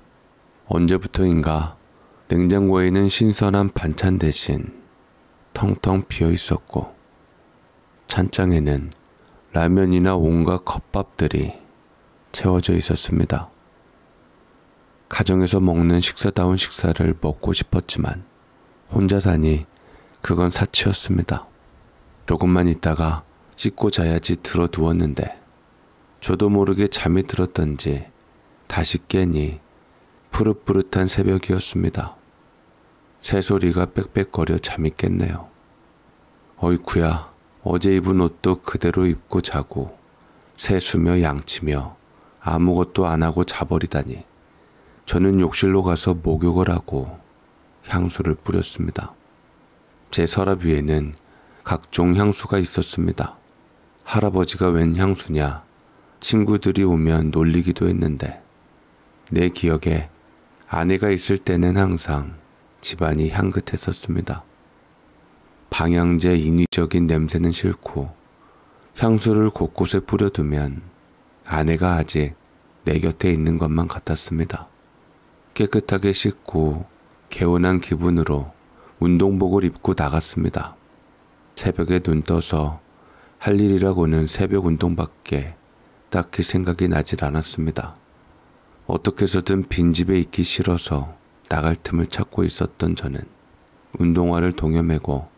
언제부터인가 냉장고에 는 신선한 반찬 대신 텅텅 비어 있었고 찬장에는 라면이나 온갖 컵밥들이 채워져 있었습니다. 가정에서 먹는 식사다운 식사를 먹고 싶었지만 혼자 사니 그건 사치였습니다. 조금만 있다가 씻고 자야지 들어 두었는데 저도 모르게 잠이 들었던지 다시 깨니 푸릇푸릇한 새벽이었습니다. 새소리가 빽빽거려 잠이 깼네요. 어이쿠야 어제 입은 옷도 그대로 입고 자고 새수며 양치며 아무것도 안 하고 자버리다니 저는 욕실로 가서 목욕을 하고 향수를 뿌렸습니다. 제 서랍 위에는 각종 향수가 있었습니다. 할아버지가 웬 향수냐. 친구들이 오면 놀리기도 했는데 내 기억에 아내가 있을 때는 항상 집안이 향긋했었습니다. 방향제 인위적인 냄새는 싫고 향수를 곳곳에 뿌려두면 아내가 아직 내 곁에 있는 것만 같았습니다. 깨끗하게 씻고 개운한 기분으로 운동복을 입고 나갔습니다. 새벽에 눈 떠서 할 일이라고는 새벽 운동밖에 딱히 생각이 나질 않았습니다. 어떻게 해서든 빈집에 있기 싫어서 나갈 틈을 찾고 있었던 저는 운동화를 동여매고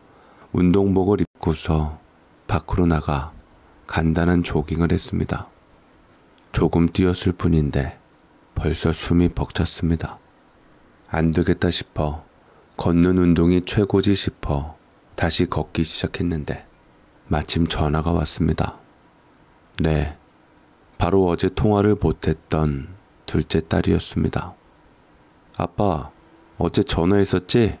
운동복을 입고서 밖으로 나가 간단한 조깅을 했습니다. 조금 뛰었을 뿐인데 벌써 숨이 벅찼습니다. 안 되겠다 싶어 걷는 운동이 최고지 싶어 다시 걷기 시작했는데 마침 전화가 왔습니다. 네. 바로 어제 통화를 못했던 둘째 딸이었습니다. 아빠, 어제 전화했었지?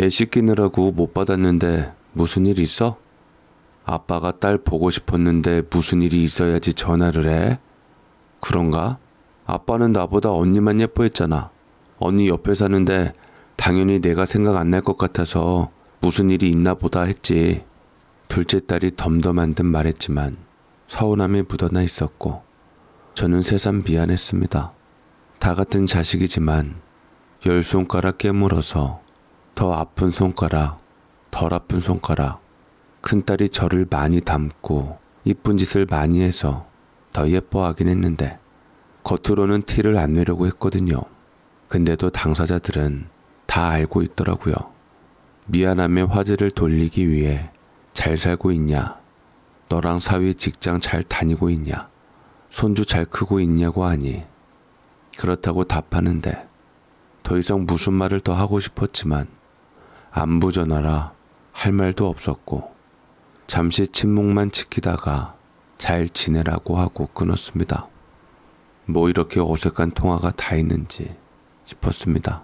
애 씻기느라고 못 받았는데 무슨 일 있어? 아빠가 딸 보고 싶었는데 무슨 일이 있어야지 전화를 해? 그런가? 아빠는 나보다 언니만 예뻐했잖아. 언니 옆에 사는데 당연히 내가 생각 안 날 것 같아서 무슨 일이 있나 보다 했지. 둘째 딸이 덤덤한 듯 말했지만 서운함이 묻어나 있었고 저는 새삼 미안했습니다. 다 같은 자식이지만 열 손가락 깨물어서 더 아픈 손가락, 덜 아픈 손가락 큰딸이 저를 많이 닮고 이쁜 짓을 많이 해서 더 예뻐하긴 했는데 겉으로는 티를 안 내려고 했거든요. 근데도 당사자들은 다 알고 있더라고요. 미안함에 화제를 돌리기 위해 잘 살고 있냐? 너랑 사위 직장 잘 다니고 있냐? 손주 잘 크고 있냐고 하니 그렇다고 답하는데 더 이상 무슨 말을 더 하고 싶었지만 안부 전화라 할 말도 없었고 잠시 침묵만 지키다가 잘 지내라고 하고 끊었습니다. 뭐 이렇게 어색한 통화가 다 있는지 싶었습니다.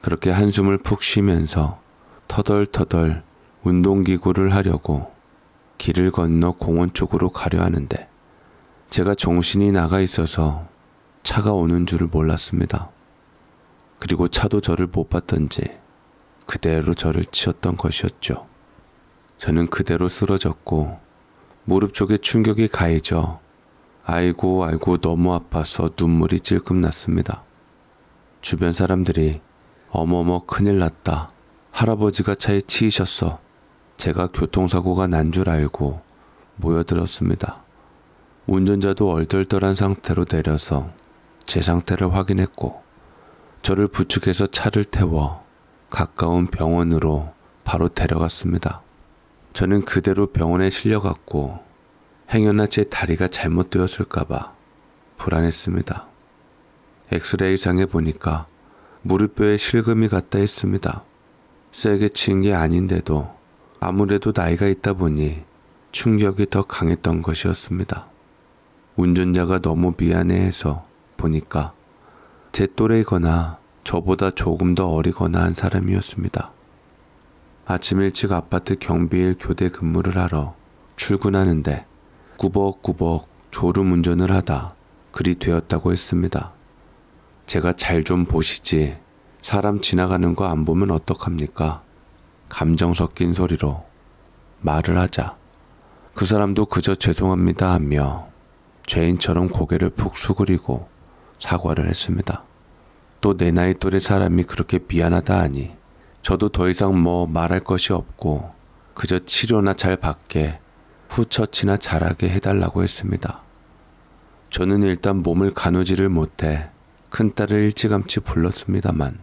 그렇게 한숨을 푹 쉬면서 터덜터덜 운동기구를 하려고 길을 건너 공원 쪽으로 가려 하는데 제가 정신이 나가 있어서 차가 오는 줄을 몰랐습니다. 그리고 차도 저를 못 봤던지 그대로 저를 치었던 것이었죠. 저는 그대로 쓰러졌고 무릎 쪽에 충격이 가해져 아이고 아이고 너무 아파서 눈물이 찔끔 났습니다. 주변 사람들이 어머머 큰일 났다. 할아버지가 차에 치이셨어. 제가 교통사고가 난 줄 알고 모여들었습니다. 운전자도 얼떨떨한 상태로 내려서 제 상태를 확인했고 저를 부축해서 차를 태워 가까운 병원으로 바로 데려갔습니다. 저는 그대로 병원에 실려갔고 행여나 제 다리가 잘못되었을까봐 불안했습니다. 엑스레이상에 보니까 무릎뼈에 실금이 갔다 했습니다. 세게 친 게 아닌데도 아무래도 나이가 있다 보니 충격이 더 강했던 것이었습니다. 운전자가 너무 미안해해서 보니까 제 또래이거나 저보다 조금 더 어리거나 한 사람이었습니다. 아침 일찍 아파트 경비일 교대 근무를 하러 출근하는데 꾸벅꾸벅 졸음 운전을 하다 그리 되었다고 했습니다. 제가 잘 좀 보시지. 사람 지나가는 거 안 보면 어떡합니까? 감정 섞인 소리로 말을 하자. 그 사람도 그저 죄송합니다 하며 죄인처럼 고개를 푹숙그리고 사과를 했습니다. 또 내 나이 또래 사람이 그렇게 미안하다 하니 저도 더 이상 뭐 말할 것이 없고 그저 치료나 잘 받게 후처치나 잘하게 해달라고 했습니다. 저는 일단 몸을 가누지를 못해 큰딸을 일찌감치 불렀습니다만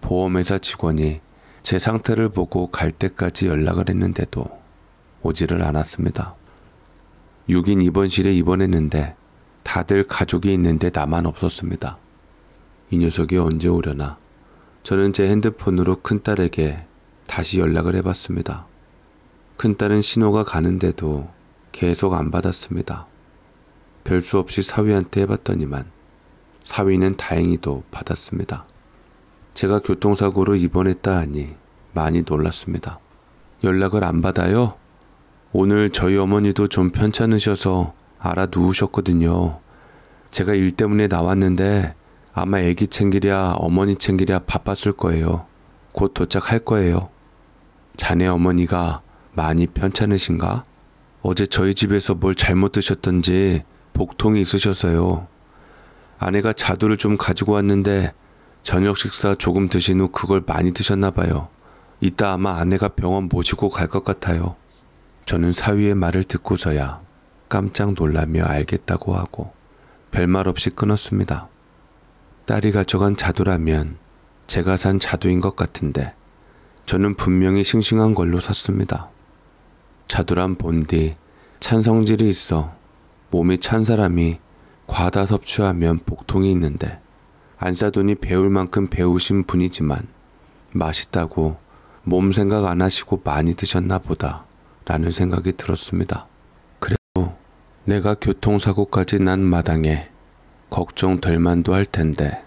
보험회사 직원이 제 상태를 보고 갈 때까지 연락을 했는데도 오지를 않았습니다. 6인 입원실에 입원했는데 다들 가족이 있는데 나만 없었습니다. 이 녀석이 언제 오려나 저는 제 핸드폰으로 큰딸에게 다시 연락을 해봤습니다. 큰딸은 신호가 가는데도 계속 안 받았습니다. 별 수 없이 사위한테 해봤더니만 사위는 다행히도 받았습니다. 제가 교통사고로 입원했다 하니 많이 놀랐습니다. 연락을 안 받아요? 오늘 저희 어머니도 좀 편찮으셔서 알아 누우셨거든요. 제가 일 때문에 나왔는데 아마 아기 챙기랴 어머니 챙기랴 바빴을 거예요. 곧 도착할 거예요. 자네 어머니가 많이 편찮으신가? 어제 저희 집에서 뭘 잘못 드셨던지 복통이 있으셔서요. 아내가 자두를 좀 가지고 왔는데 저녁 식사 조금 드신 후 그걸 많이 드셨나 봐요. 이따 아마 아내가 병원 모시고 갈 것 같아요. 저는 사위의 말을 듣고서야 깜짝 놀라며 알겠다고 하고 별말 없이 끊었습니다. 딸이 가져간 자두라면 제가 산 자두인 것 같은데 저는 분명히 싱싱한 걸로 샀습니다. 자두란 본디 찬성질이 있어 몸이 찬 사람이 과다 섭취하면 복통이 있는데 안사돈이 배울 만큼 배우신 분이지만 맛있다고 몸 생각 안 하시고 많이 드셨나 보다 라는 생각이 들었습니다. 그래도 내가 교통사고까지 난 마당에 걱정 될 만도 할 텐데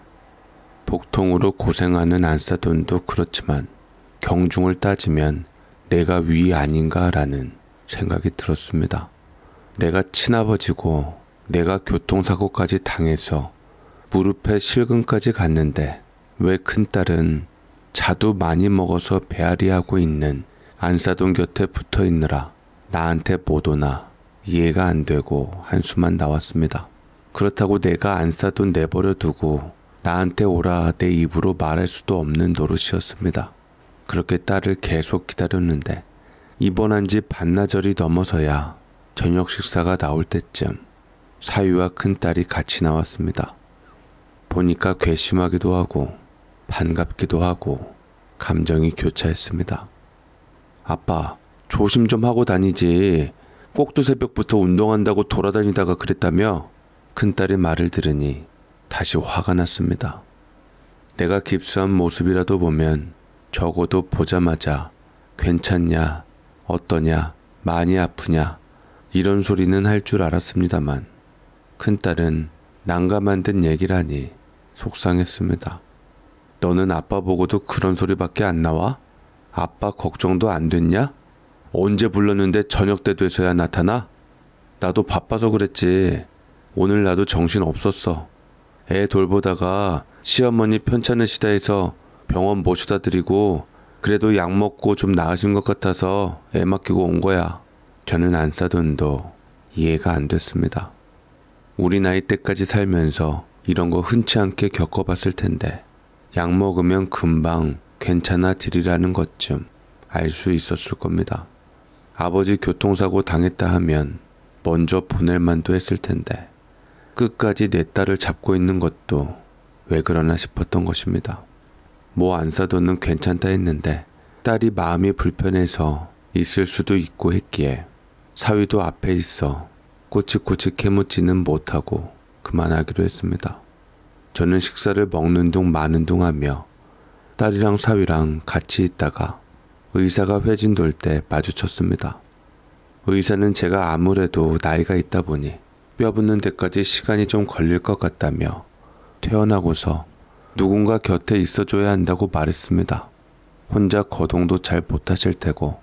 복통으로 고생하는 안사돈도 그렇지만 경중을 따지면 내가 위 아닌가라는 생각이 들었습니다. 내가 친아버지고 내가 교통사고까지 당해서 무릎에 실금까지 갔는데 왜 큰딸은 자두 많이 먹어서 배앓이하고 있는 안사돈 곁에 붙어 있느라 나한테 못 오나 이해가 안 되고 한숨만 나왔습니다. 그렇다고 내가 안사돈 내버려 두고 나한테 오라 내 입으로 말할 수도 없는 노릇이었습니다. 그렇게 딸을 계속 기다렸는데 입원한 지 반나절이 넘어서야 저녁 식사가 나올 때쯤 사위와 큰딸이 같이 나왔습니다. 보니까 괘씸하기도 하고 반갑기도 하고 감정이 교차했습니다. 아빠, 조심 좀 하고 다니지. 꼭두 새벽부터 운동한다고 돌아다니다가 그랬다며 큰딸이 말을 들으니 다시 화가 났습니다. 내가 깁스한 모습이라도 보면 적어도 보자마자 괜찮냐, 어떠냐, 많이 아프냐, 이런 소리는 할 줄 알았습니다만 큰딸은 난감한 듯 얘기를 하니 속상했습니다. 너는 아빠 보고도 그런 소리밖에 안 나와? 아빠 걱정도 안 됐냐? 언제 불렀는데 저녁 때 돼서야 나타나? 나도 바빠서 그랬지. 오늘 나도 정신 없었어. 애 돌보다가 시어머니 편찮으시다 해서 병원 모셔다 드리고 그래도 약 먹고 좀 나으신 것 같아서 애 맡기고 온 거야. 저는 안싸던도 이해가 안 됐습니다. 우리 나이 때까지 살면서 이런 거 흔치 않게 겪어봤을 텐데 약 먹으면 금방 괜찮아지리라는 것쯤 알 수 있었을 겁니다. 아버지 교통사고 당했다 하면 먼저 보낼 만도 했을 텐데 끝까지 내 딸을 잡고 있는 것도 왜 그러나 싶었던 것입니다. 뭐 안 사도는 괜찮다 했는데 딸이 마음이 불편해서 있을 수도 있고 했기에 사위도 앞에 있어 꼬치꼬치 캐묻지는 못하고 그만하기로 했습니다. 저는 식사를 먹는 둥 마는 둥 하며 딸이랑 사위랑 같이 있다가 의사가 회진 돌 때 마주쳤습니다. 의사는 제가 아무래도 나이가 있다 보니 뼈 붙는 데까지 시간이 좀 걸릴 것 같다며 퇴원하고서 누군가 곁에 있어줘야 한다고 말했습니다. 혼자 거동도 잘 못하실 테고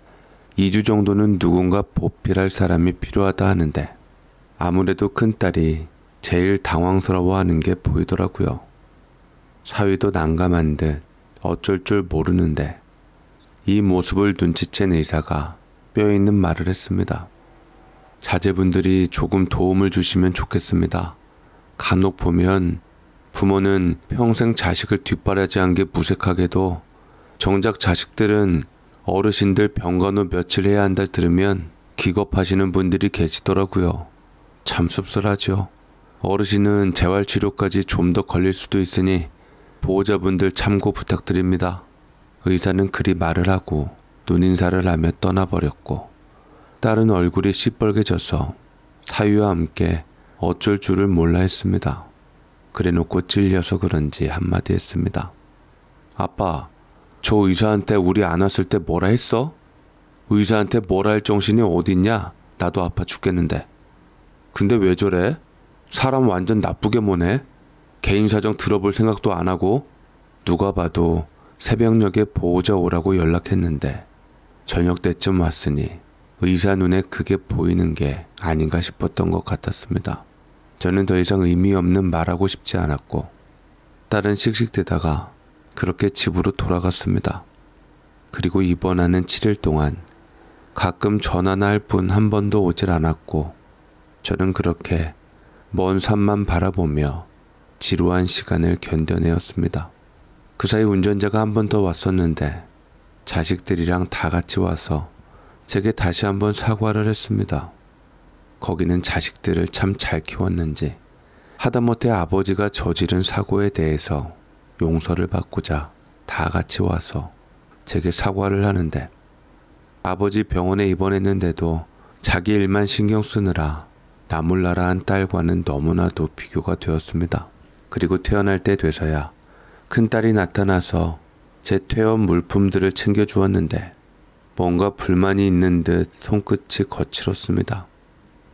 2주 정도는 누군가 보필할 사람이 필요하다 하는데 아무래도 큰딸이 제일 당황스러워하는 게 보이더라고요. 사위도 난감한 듯 어쩔 줄 모르는데 이 모습을 눈치챈 의사가 뼈 있는 말을 했습니다. 자제분들이 조금 도움을 주시면 좋겠습니다. 간혹 보면 부모는 평생 자식을 뒷바라지한 게 무색하게도 정작 자식들은 어르신들 병간 호 며칠 해야 한다 들으면 기겁하시는 분들이 계시더라고요. 참 씁쓸하죠. 어르신은 재활치료까지 좀 더 걸릴 수도 있으니 보호자분들 참고 부탁드립니다. 의사는 그리 말을 하고 눈인사를 하며 떠나버렸고 딸은 얼굴이 시뻘개져서 사위와 함께 어쩔 줄을 몰라 했습니다. 그래놓고 찔려서 그런지 한마디 했습니다. 아빠, 저 의사한테 우리 안 왔을 때 뭐라 했어? 의사한테 뭐라 할 정신이 어딨냐? 나도 아파 죽겠는데. 근데 왜 저래? 사람 완전 나쁘게 모네? 개인 사정 들어볼 생각도 안 하고 누가 봐도 새벽녘에 보호자 오라고 연락했는데 저녁 때쯤 왔으니 의사 눈에 그게 보이는 게 아닌가 싶었던 것 같았습니다. 저는 더 이상 의미 없는 말하고 싶지 않았고 딸은 씩씩대다가 그렇게 집으로 돌아갔습니다. 그리고 입원하는 7일 동안 가끔 전화나 할 뿐 한 번도 오질 않았고 저는 그렇게 먼 산만 바라보며 지루한 시간을 견뎌내었습니다. 그 사이 운전자가 한 번 더 왔었는데 자식들이랑 다 같이 와서 제게 다시 한 번 사과를 했습니다. 거기는 자식들을 참 잘 키웠는지 하다못해 아버지가 저지른 사고에 대해서 용서를 받고자 다 같이 와서 제게 사과를 하는데 아버지 병원에 입원했는데도 자기 일만 신경 쓰느라 나몰라라 한 딸과는 너무나도 비교가 되었습니다. 그리고 태어날 때 돼서야 큰딸이 나타나서 제 퇴원 물품들을 챙겨주었는데 뭔가 불만이 있는 듯 손끝이 거칠었습니다.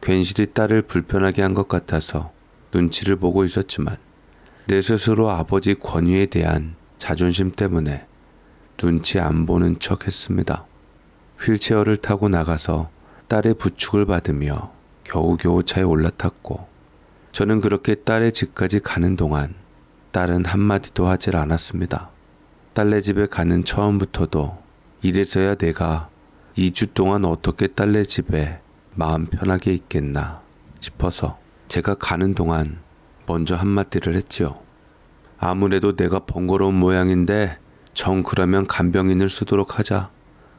괜시리 딸을 불편하게 한 것 같아서 눈치를 보고 있었지만 내 스스로 아버지 권위에 대한 자존심 때문에 눈치 안 보는 척 했습니다. 휠체어를 타고 나가서 딸의 부축을 받으며 겨우겨우 차에 올라탔고 저는 그렇게 딸의 집까지 가는 동안 딸은 한마디도 하질 않았습니다. 딸네 집에 가는 처음부터도 이래서야 내가 2주 동안 어떻게 딸네 집에 마음 편하게 있겠나 싶어서 제가 가는 동안 먼저 한마디를 했지요. 아무래도 내가 번거로운 모양인데 정 그러면 간병인을 쓰도록 하자.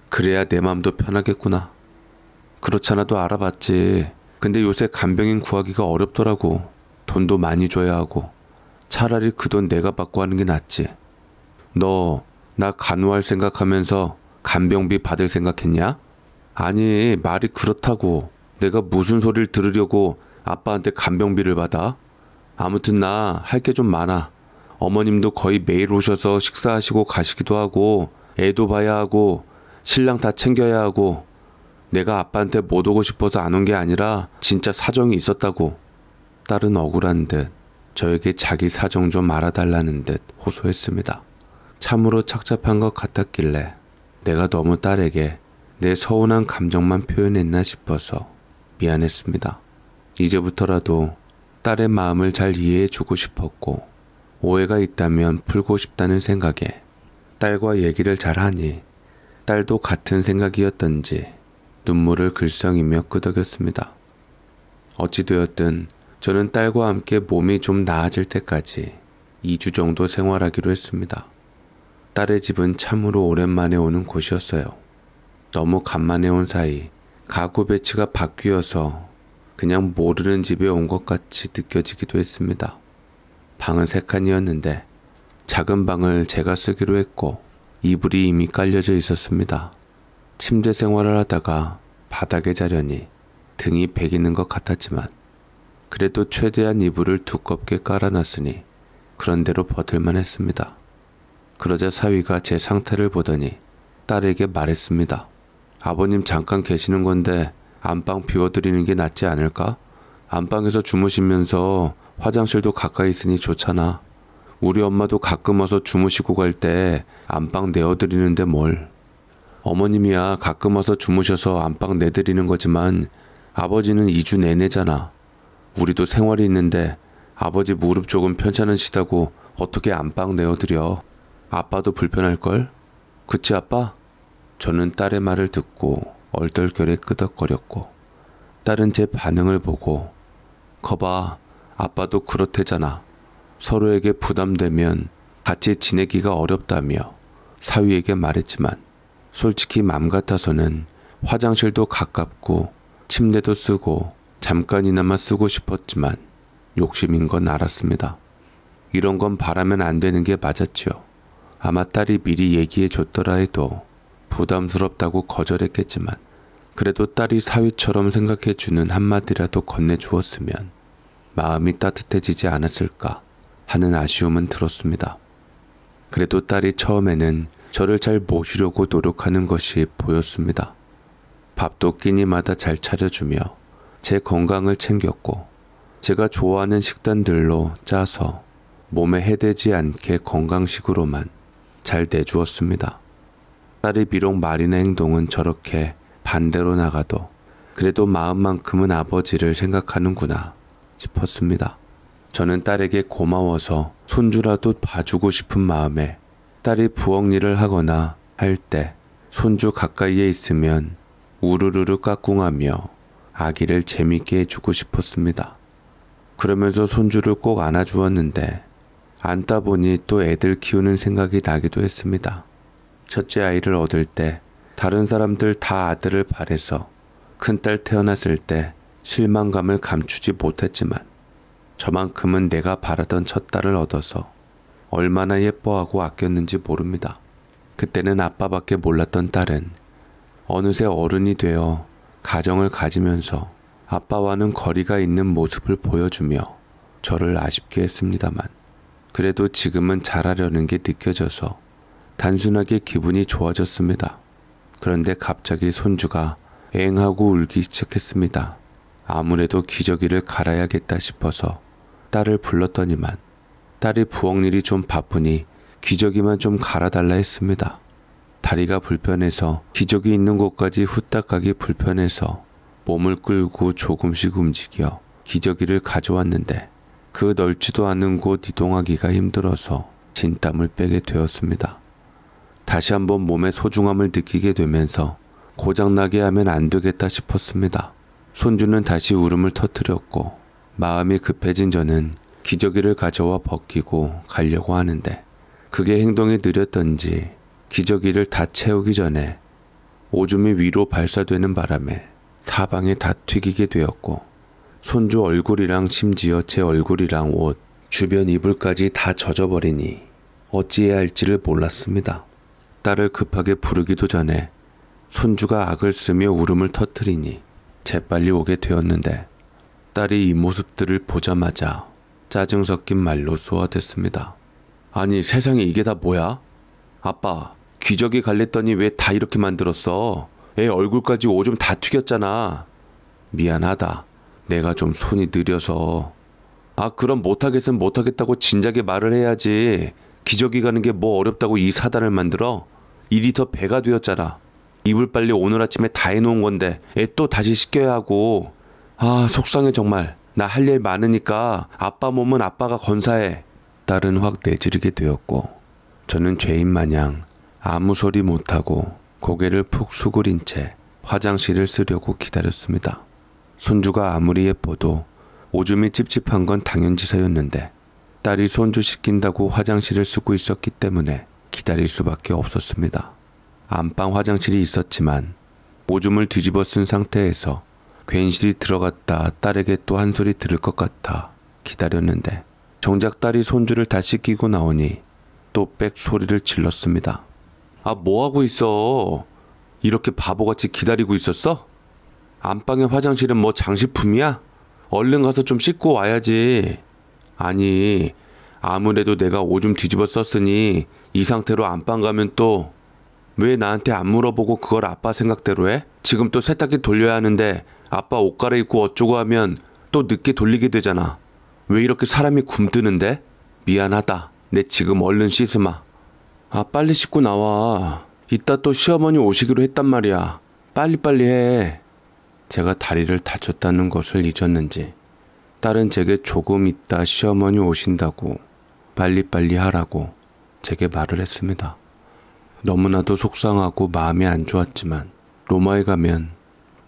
그래야 내 맘도 편하겠구나. 그렇잖아도 알아봤지. 근데 요새 간병인 구하기가 어렵더라고. 돈도 많이 줘야 하고. 차라리 그 돈 내가 받고 하는 게 낫지. 너, 나 간호할 생각하면서 간병비 받을 생각했냐? 아니, 말이 그렇다고. 내가 무슨 소리를 들으려고 아빠한테 간병비를 받아? 아무튼 나 할 게 좀 많아. 어머님도 거의 매일 오셔서 식사하시고 가시기도 하고, 애도 봐야 하고, 신랑 다 챙겨야 하고, 내가 아빠한테 못 오고 싶어서 안 온 게 아니라 진짜 사정이 있었다고. 딸은 억울한 듯 저에게 자기 사정 좀 알아달라는 듯 호소했습니다. 참으로 착잡한 것 같았길래 내가 너무 딸에게 내 서운한 감정만 표현했나 싶어서 미안했습니다. 이제부터라도 딸의 마음을 잘 이해해주고 싶었고 오해가 있다면 풀고 싶다는 생각에 딸과 얘기를 잘 하니 딸도 같은 생각이었던지 눈물을 글썽이며 끄덕였습니다. 어찌되었든 저는 딸과 함께 몸이 좀 나아질 때까지 2주 정도 생활하기로 했습니다. 딸의 집은 참으로 오랜만에 오는 곳이었어요. 너무 간만에 온 사이 가구 배치가 바뀌어서 그냥 모르는 집에 온 것 같이 느껴지기도 했습니다. 방은 세 칸이었는데 작은 방을 제가 쓰기로 했고 이불이 이미 깔려져 있었습니다. 침대 생활을 하다가 바닥에 자려니 등이 베기는 것 같았지만 그래도 최대한 이불을 두껍게 깔아놨으니 그런대로 버틸만 했습니다. 그러자 사위가 제 상태를 보더니 딸에게 말했습니다. 아버님 잠깐 계시는 건데 안방 비워드리는 게 낫지 않을까? 안방에서 주무시면서 화장실도 가까이 있으니 좋잖아. 우리 엄마도 가끔 와서 주무시고 갈 때 안방 내어드리는데 뭘. 어머님이야 가끔 와서 주무셔서 안방 내드리는 거지만 아버지는 2주 내내잖아. 우리도 생활이 있는데 아버지 무릎 조금 편찮으시다고 어떻게 안방 내어드려. 아빠도 불편할걸? 그치 아빠? 저는 딸의 말을 듣고 얼떨결에 끄덕거렸고 딸은 제 반응을 보고 거봐 아빠도 그렇대잖아. 서로에게 부담되면 같이 지내기가 어렵다며 사위에게 말했지만 솔직히 맘 같아서는 화장실도 가깝고 침대도 쓰고 잠깐이나마 쓰고 싶었지만 욕심인 건 알았습니다. 이런 건 바라면 안 되는 게 맞았지요. 아마 딸이 미리 얘기해 줬더라 해도 부담스럽다고 거절했겠지만 그래도 딸이 사위처럼 생각해 주는 한마디라도 건네 주었으면 마음이 따뜻해지지 않았을까 하는 아쉬움은 들었습니다. 그래도 딸이 처음에는 저를 잘 모시려고 노력하는 것이 보였습니다. 밥도 끼니마다 잘 차려주며 제 건강을 챙겼고 제가 좋아하는 식단들로 짜서 몸에 해대지 않게 건강식으로만 잘 내주었습니다. 딸이 비록 말이나 행동은 저렇게 반대로 나가도 그래도 마음만큼은 아버지를 생각하는구나 싶었습니다. 저는 딸에게 고마워서 손주라도 봐주고 싶은 마음에 딸이 부엌 일을 하거나 할 때 손주 가까이에 있으면 우르르르 까꿍하며 아기를 재밌게 해주고 싶었습니다. 그러면서 손주를 꼭 안아주었는데 안다 보니 또 애들 키우는 생각이 나기도 했습니다. 첫째 아이를 얻을 때 다른 사람들 다 아들을 바래서 큰딸 태어났을 때 실망감을 감추지 못했지만 저만큼은 내가 바라던 첫 딸을 얻어서 얼마나 예뻐하고 아꼈는지 모릅니다. 그때는 아빠밖에 몰랐던 딸은 어느새 어른이 되어 가정을 가지면서 아빠와는 거리가 있는 모습을 보여주며 저를 아쉽게 했습니다만 그래도 지금은 잘하려는 게 느껴져서 단순하게 기분이 좋아졌습니다. 그런데 갑자기 손주가 앵하고 울기 시작했습니다. 아무래도 기저귀를 갈아야겠다 싶어서 딸을 불렀더니만 딸이 부엌 일이 좀 바쁘니 기저귀만 좀 갈아달라 했습니다. 다리가 불편해서 기저귀 있는 곳까지 후딱 가기 불편해서 몸을 끌고 조금씩 움직여 기저귀를 가져왔는데 그 넓지도 않은 곳 이동하기가 힘들어서 진땀을 빼게 되었습니다. 다시 한번 몸의 소중함을 느끼게 되면서 고장나게 하면 안 되겠다 싶었습니다. 손주는 다시 울음을 터뜨렸고 마음이 급해진 저는 기저귀를 가져와 벗기고 가려고 하는데 그게 행동이 느렸던지 기저귀를 다 채우기 전에 오줌이 위로 발사되는 바람에 사방에 다 튀기게 되었고 손주 얼굴이랑 심지어 제 얼굴이랑 옷, 주변 이불까지 다 젖어버리니 어찌해야 할지를 몰랐습니다. 딸을 급하게 부르기도 전에 손주가 악을 쓰며 울음을 터뜨리니 재빨리 오게 되었는데 딸이 이 모습들을 보자마자 짜증 섞인 말로 소화됐습니다. 아니 세상에 이게 다 뭐야? 아빠 기저귀 갈랬더니 왜 다 이렇게 만들었어? 애 얼굴까지 오줌 다 튀겼잖아. 미안하다. 내가 좀 손이 느려서. 아 그럼 못하겠으면 못하겠다고 진작에 말을 해야지. 기저귀 가는 게 뭐 어렵다고 이 사단을 만들어? 일이 더 배가 되었잖아. 이불 빨리 오늘 아침에 다 해놓은 건데 애 또 다시 씻겨야 하고. 아 속상해 정말. 나할일 많으니까 아빠 몸은 아빠가 건사해. 딸은 확 내지르게 되었고 저는 죄인 마냥 아무 소리 못하고 고개를 푹 수그린 채 화장실을 쓰려고 기다렸습니다. 손주가 아무리 예뻐도 오줌이 찝찝한 건 당연지사였는데 딸이 손주 시킨다고 화장실을 쓰고 있었기 때문에 기다릴 수밖에 없었습니다. 안방 화장실이 있었지만 오줌을 뒤집어 쓴 상태에서 괜시리 들어갔다 딸에게 또 한 소리 들을 것 같아 기다렸는데 정작 딸이 손주를 다시 끼고 나오니 또 빽 소리를 질렀습니다. 아, 뭐하고 있어? 이렇게 바보같이 기다리고 있었어? 안방에 화장실은 뭐 장식품이야? 얼른 가서 좀 씻고 와야지. 아니, 아무래도 내가 오줌 뒤집어 썼으니 이 상태로 안방 가면 또 왜 나한테 안 물어보고 그걸 아빠 생각대로 해? 지금 또 세탁기 돌려야 하는데 아빠 옷 갈아입고 어쩌고 하면 또 늦게 돌리게 되잖아. 왜 이렇게 사람이 굶뜨는데 미안하다. 내 지금 얼른 씻으마. 아, 빨리 씻고 나와. 이따 또 시어머니 오시기로 했단 말이야. 빨리빨리 해. 제가 다리를 다쳤다는 것을 잊었는지 딸은 제게 조금 있다 시어머니 오신다고 빨리빨리 하라고 제게 말을 했습니다. 너무나도 속상하고 마음이 안 좋았지만 로마에 가면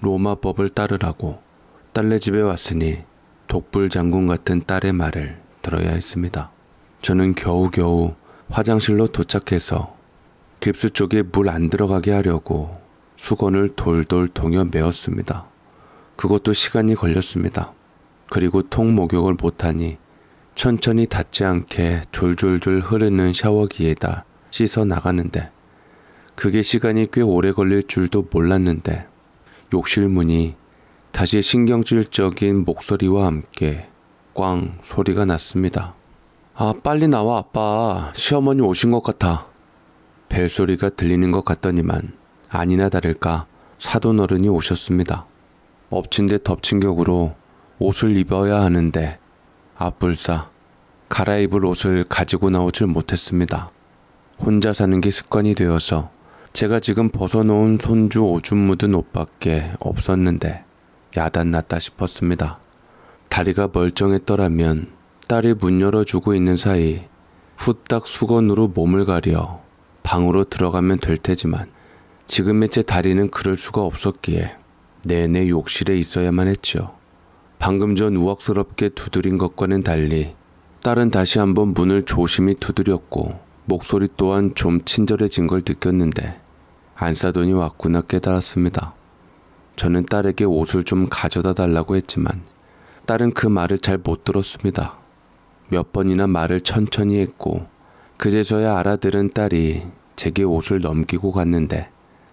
로마법을 따르라고 딸네 집에 왔으니 독불 장군 같은 딸의 말을 들어야 했습니다. 저는 겨우겨우 화장실로 도착해서 깁스 쪽에 물 안 들어가게 하려고 수건을 돌돌 동여 메었습니다. 그것도 시간이 걸렸습니다. 그리고 통 목욕을 못하니 천천히 닿지 않게 졸졸졸 흐르는 샤워기에다 씻어 나가는데 그게 시간이 꽤 오래 걸릴 줄도 몰랐는데 욕실문이 다시 신경질적인 목소리와 함께 꽝 소리가 났습니다. 아, 빨리 나와, 아빠. 시어머니 오신 것 같아. 벨소리가 들리는 것 같더니만 아니나 다를까 사돈 어른이 오셨습니다. 엎친 데 덮친 격으로 옷을 입어야 하는데 아불싸 갈아입을 옷을 가지고 나오질 못했습니다. 혼자 사는 게 습관이 되어서 제가 지금 벗어놓은 손주 오줌 묻은 옷밖에 없었는데 야단났다 싶었습니다. 다리가 멀쩡했더라면 딸이 문 열어주고 있는 사이 후딱 수건으로 몸을 가려 방으로 들어가면 될 테지만 지금의 제 다리는 그럴 수가 없었기에 내내 욕실에 있어야만 했지요. 방금 전 우악스럽게 두드린 것과는 달리 딸은 다시 한번 문을 조심히 두드렸고 목소리 또한 좀 친절해진 걸 느꼈는데 안사돈이 왔구나 깨달았습니다. 저는 딸에게 옷을 좀 가져다 달라고 했지만 딸은 그 말을 잘 못 들었습니다. 몇 번이나 말을 천천히 했고 그제서야 알아들은 딸이 제게 옷을 넘기고 갔는데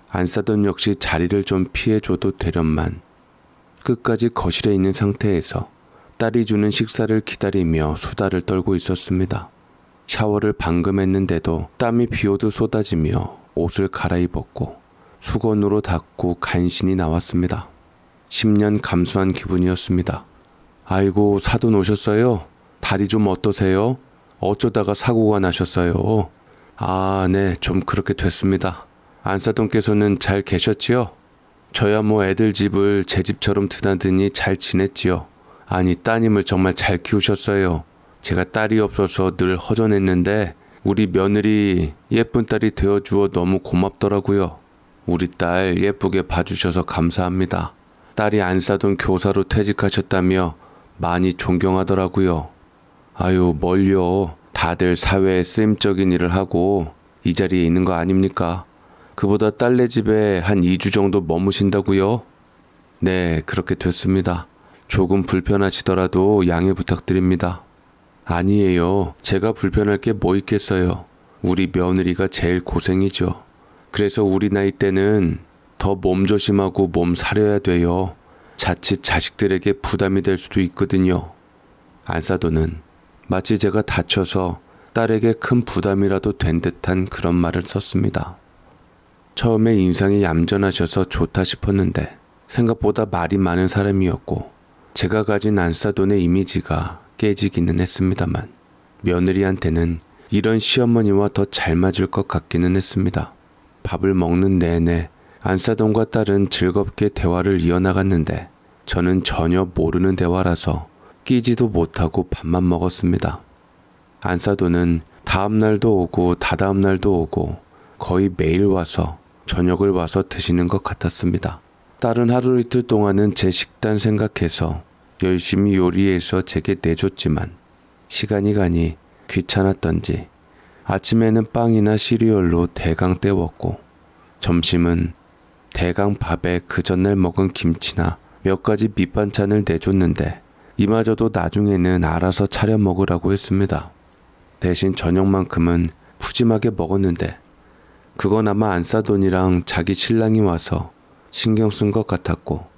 안사돈 역시 자리를 좀 피해줘도 되련만 끝까지 거실에 있는 상태에서 딸이 주는 식사를 기다리며 수다를 떨고 있었습니다. 샤워를 방금 했는데도 땀이 비오듯 쏟아지며 옷을 갈아입었고 수건으로 닦고 간신히 나왔습니다. 10년 감수한 기분이었습니다. 아이고 사돈 오셨어요? 다리 좀 어떠세요? 어쩌다가 사고가 나셨어요? 아, 네, 좀 그렇게 됐습니다. 안사돈께서는 잘 계셨지요? 저야 뭐 애들 집을 제 집처럼 드나드니 잘 지냈지요. 아니, 따님을 정말 잘 키우셨어요. 제가 딸이 없어서 늘 허전했는데 우리 며느리 예쁜 딸이 되어 주어 너무 고맙더라고요. 우리 딸 예쁘게 봐주셔서 감사합니다. 딸이 안 싸던 교사로 퇴직하셨다며 많이 존경하더라고요. 아유 멀려. 다들 사회에 쓰임적인 일을 하고 이 자리에 있는 거 아닙니까? 그보다 딸네 집에 한 2주 정도 머무신다고요? 네, 그렇게 됐습니다. 조금 불편하시더라도 양해 부탁드립니다. 아니에요. 제가 불편할 게 뭐 있겠어요. 우리 며느리가 제일 고생이죠. 그래서 우리 나이 때는 더 몸조심하고 몸 사려야 돼요. 자칫 자식들에게 부담이 될 수도 있거든요. 안사도는 마치 제가 다쳐서 딸에게 큰 부담이라도 된 듯한 그런 말을 썼습니다. 처음에 인상이 얌전하셔서 좋다 싶었는데 생각보다 말이 많은 사람이었고 제가 가진 안사돈의 이미지가 깨지기는 했습니다만 며느리한테는 이런 시어머니와 더 잘 맞을 것 같기는 했습니다. 밥을 먹는 내내 안사동과 딸은 즐겁게 대화를 이어나갔는데 저는 전혀 모르는 대화라서 끼지도 못하고 밥만 먹었습니다. 안사도는 다음 날도 오고 다다음 날도 오고 거의 매일 와서 저녁을 와서 드시는 것 같았습니다. 딸은 하루 이틀 동안은 제 식단 생각해서 열심히 요리해서 제게 내줬지만 시간이 가니 귀찮았던지 아침에는 빵이나 시리얼로 대강 때웠고 점심은 대강 밥에 그 전날 먹은 김치나 몇 가지 밑반찬을 내줬는데 이마저도 나중에는 알아서 차려 먹으라고 했습니다. 대신 저녁만큼은 푸짐하게 먹었는데 그건 아마 안싸돈이랑 자기 신랑이 와서 신경 쓴 것 같았고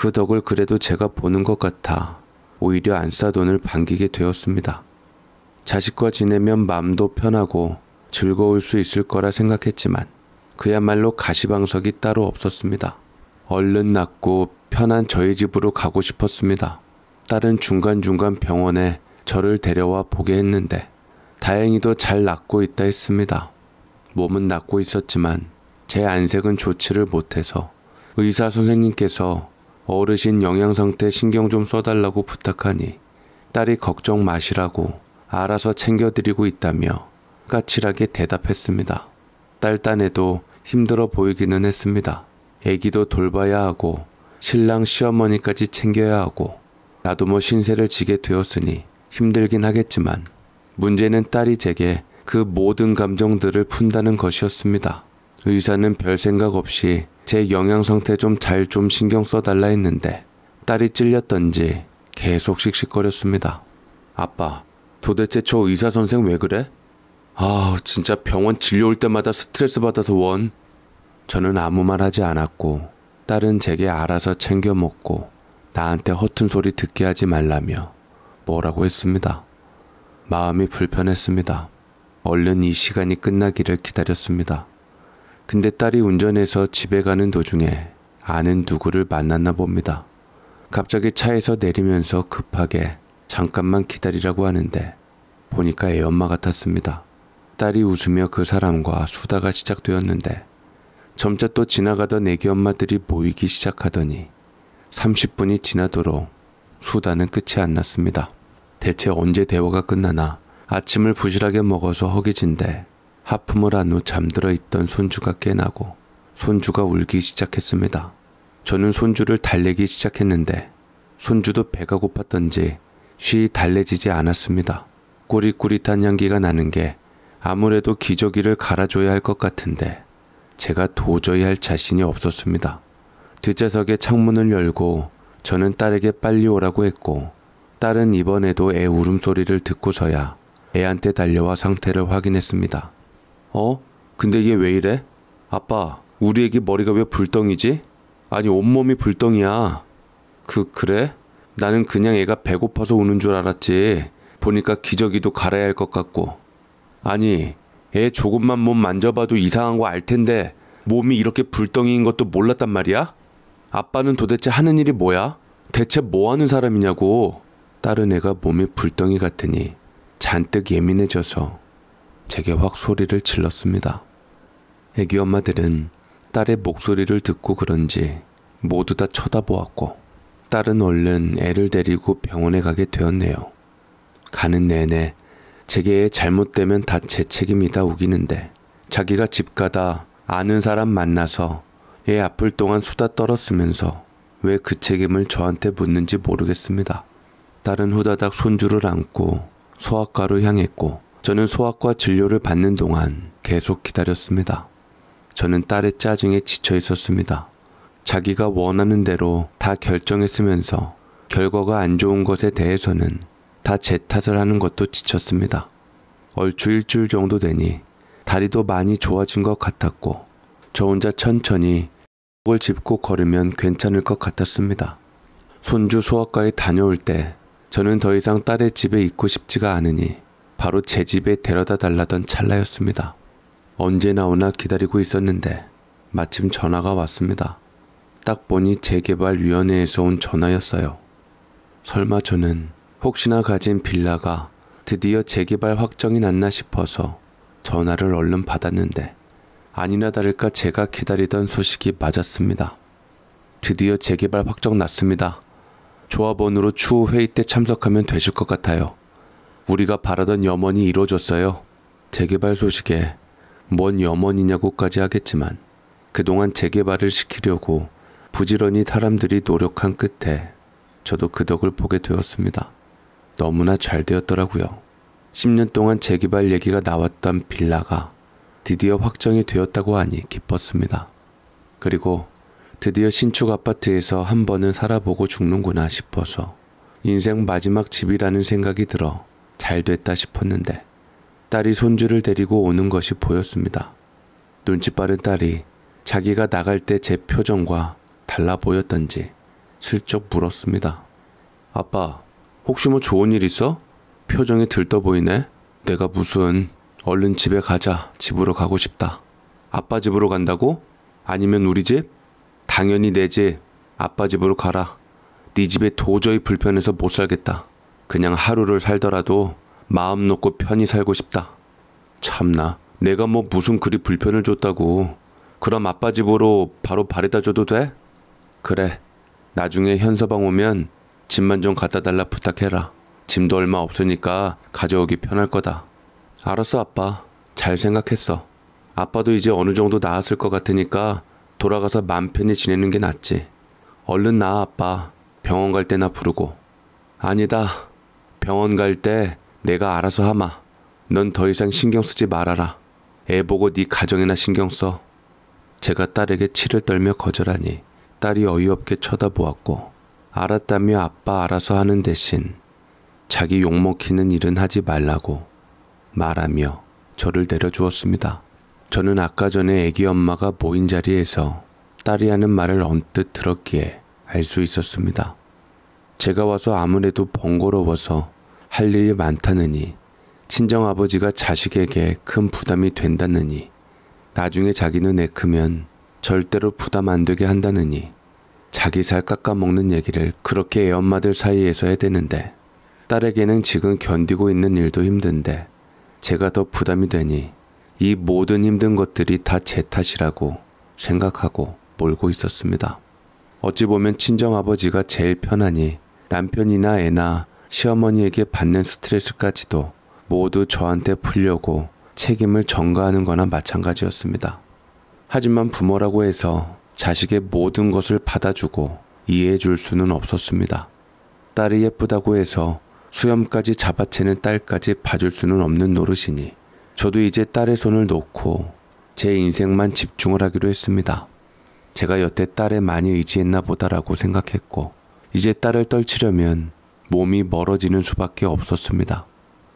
그 덕을 그래도 제가 보는 것 같아 오히려 안 싸돈을 반기게 되었습니다. 자식과 지내면 마음도 편하고 즐거울 수 있을 거라 생각했지만 그야말로 가시방석이 따로 없었습니다. 얼른 낫고 편한 저희 집으로 가고 싶었습니다. 딸은 중간중간 병원에 저를 데려와 보게 했는데 다행히도 잘 낫고 있다 했습니다. 몸은 낫고 있었지만 제 안색은 좋지를 못해서 의사 선생님께서 어르신 영양 상태 신경 좀 써달라고 부탁하니 딸이 걱정 마시라고 알아서 챙겨드리고 있다며 까칠하게 대답했습니다. 딸 딴에도 힘들어 보이기는 했습니다. 애기도 돌봐야 하고 신랑 시어머니까지 챙겨야 하고 나도 뭐 신세를 지게 되었으니 힘들긴 하겠지만 문제는 딸이 제게 그 모든 감정들을 푼다는 것이었습니다. 의사는 별 생각 없이 제 영양 상태 좀 잘좀 좀 신경 써달라 했는데 딸이 찔렸던지 계속 씩씩거렸습니다. 아빠, 도대체 저 의사 선생 왜 그래? 아, 진짜 병원 진료 올 때마다 스트레스 받아서 원. 저는 아무 말 하지 않았고, 딸은 제게 알아서 챙겨 먹고, 나한테 허튼 소리 듣게 하지 말라며 뭐라고 했습니다. 마음이 불편했습니다. 얼른 이 시간이 끝나기를 기다렸습니다. 근데 딸이 운전해서 집에 가는 도중에 아는 누구를 만났나 봅니다. 갑자기 차에서 내리면서 급하게 잠깐만 기다리라고 하는데 보니까 애 엄마 같았습니다. 딸이 웃으며 그 사람과 수다가 시작되었는데 점차 또 지나가던 애기 엄마들이 모이기 시작하더니 30분이 지나도록 수다는 끝이 안 났습니다. 대체 언제 대화가 끝나나 아침을 부실하게 먹어서 허기진데 하품을 한 후 잠들어 있던 손주가 깨나고 손주가 울기 시작했습니다. 저는 손주를 달래기 시작했는데 손주도 배가 고팠던지 쉬이 달래지지 않았습니다. 꾸릿꾸릿한 향기가 나는 게 아무래도 기저귀를 갈아줘야 할 것 같은데 제가 도저히 할 자신이 없었습니다. 뒷좌석에 창문을 열고 저는 딸에게 빨리 오라고 했고 딸은 이번에도 애 울음소리를 듣고서야 애한테 달려와 상태를 확인했습니다. 어? 근데 이게 왜 이래? 아빠, 우리 애기 머리가 왜 불덩이지? 아니, 온몸이 불덩이야. 그, 그래? 나는 그냥 애가 배고파서 우는 줄 알았지. 보니까 기저귀도 갈아야 할 것 같고. 아니, 애 조금만 몸 만져봐도 이상한 거 알 텐데, 몸이 이렇게 불덩이인 것도 몰랐단 말이야? 아빠는 도대체 하는 일이 뭐야? 대체 뭐 하는 사람이냐고. 다른 애가 몸이 불덩이 같으니 잔뜩 예민해져서 제게 확 소리를 질렀습니다. 애기 엄마들은 딸의 목소리를 듣고 그런지 모두 다 쳐다보았고 딸은 얼른 애를 데리고 병원에 가게 되었네요. 가는 내내 제게 잘못되면 다 제 책임이다 우기는데 자기가 집 가다 아는 사람 만나서 애 아플 동안 수다 떨었으면서 왜 그 책임을 저한테 묻는지 모르겠습니다. 딸은 후다닥 손주를 안고 소아과로 향했고 저는 소아과 진료를 받는 동안 계속 기다렸습니다. 저는 딸의 짜증에 지쳐 있었습니다. 자기가 원하는 대로 다 결정했으면서 결과가 안 좋은 것에 대해서는 다 제 탓을 하는 것도 지쳤습니다. 얼추 일주일 정도 되니 다리도 많이 좋아진 것 같았고 저 혼자 천천히 목을 짚고 걸으면 괜찮을 것 같았습니다. 손주 소아과에 다녀올 때 저는 더 이상 딸의 집에 있고 싶지가 않으니 바로 제 집에 데려다 달라던 찰나였습니다. 언제 나오나 기다리고 있었는데 마침 전화가 왔습니다. 딱 보니 재개발위원회에서 온 전화였어요. 설마 저는 혹시나 가진 빌라가 드디어 재개발 확정이 났나 싶어서 전화를 얼른 받았는데 아니나 다를까 제가 기다리던 소식이 맞았습니다. 드디어 재개발 확정 났습니다. 조합원으로 추후 회의 때 참석하면 되실 것 같아요. 우리가 바라던 염원이 이루어졌어요. 재개발 소식에 뭔 염원이냐고까지 하겠지만 그동안 재개발을 시키려고 부지런히 사람들이 노력한 끝에 저도 그 덕을 보게 되었습니다. 너무나 잘 되었더라고요. 10년 동안 재개발 얘기가 나왔던 빌라가 드디어 확정이 되었다고 하니 기뻤습니다. 그리고 드디어 신축 아파트에서 한 번은 살아보고 죽는구나 싶어서 인생 마지막 집이라는 생각이 들어 잘 됐다 싶었는데 딸이 손주를 데리고 오는 것이 보였습니다. 눈치 빠른 딸이 자기가 나갈 때 제 표정과 달라 보였던지 슬쩍 물었습니다. 아빠, 혹시 뭐 좋은 일 있어? 표정이 들떠 보이네? 내가 무슨 얼른 집에 가자. 집으로 가고 싶다. 아빠 집으로 간다고? 아니면 우리 집? 당연히 내 집. 아빠 집으로 가라. 네 집에 도저히 불편해서 못 살겠다. 그냥 하루를 살더라도 마음 놓고 편히 살고 싶다. 참나, 내가 뭐 무슨 그리 불편을 줬다고. 그럼 아빠 집으로 바로 바래다 줘도 돼? 그래. 나중에 현서방 오면 짐만 좀 갖다 달라 부탁해라. 짐도 얼마 없으니까 가져오기 편할 거다. 알았어, 아빠. 잘 생각했어. 아빠도 이제 어느 정도 나았을 것 같으니까 돌아가서 맘 편히 지내는 게 낫지. 얼른 나, 아빠. 병원 갈 때나 부르고. 아니다. 병원 갈 때 내가 알아서 하마. 넌 더 이상 신경 쓰지 말아라. 애 보고 네 가정이나 신경 써. 제가 딸에게 치를 떨며 거절하니 딸이 어이없게 쳐다보았고 알았다며 아빠 알아서 하는 대신 자기 욕먹히는 일은 하지 말라고 말하며 저를 내려주었습니다. 저는 아까 전에 애기 엄마가 모인 자리에서 딸이 하는 말을 언뜻 들었기에 알 수 있었습니다. 제가 와서 아무래도 번거로워서 할 일이 많다느니 친정아버지가 자식에게 큰 부담이 된다느니 나중에 자기는 애 크면 절대로 부담 안 되게 한다느니 자기 살 깎아먹는 얘기를 그렇게 애엄마들 사이에서 해대는데 딸에게는 지금 견디고 있는 일도 힘든데 제가 더 부담이 되니 이 모든 힘든 것들이 다 제 탓이라고 생각하고 몰고 있었습니다. 어찌 보면 친정아버지가 제일 편하니 남편이나 애나 시어머니에게 받는 스트레스까지도 모두 저한테 풀려고 책임을 전가하는 거나 마찬가지였습니다. 하지만 부모라고 해서 자식의 모든 것을 받아주고 이해해 줄 수는 없었습니다. 딸이 예쁘다고 해서 수염까지 잡아채는 딸까지 봐줄 수는 없는 노릇이니 저도 이제 딸의 손을 놓고 제 인생만 집중을 하기로 했습니다. 제가 여태 딸에 많이 의지했나 보다라고 생각했고 이제 딸을 떨치려면 몸이 멀어지는 수밖에 없었습니다.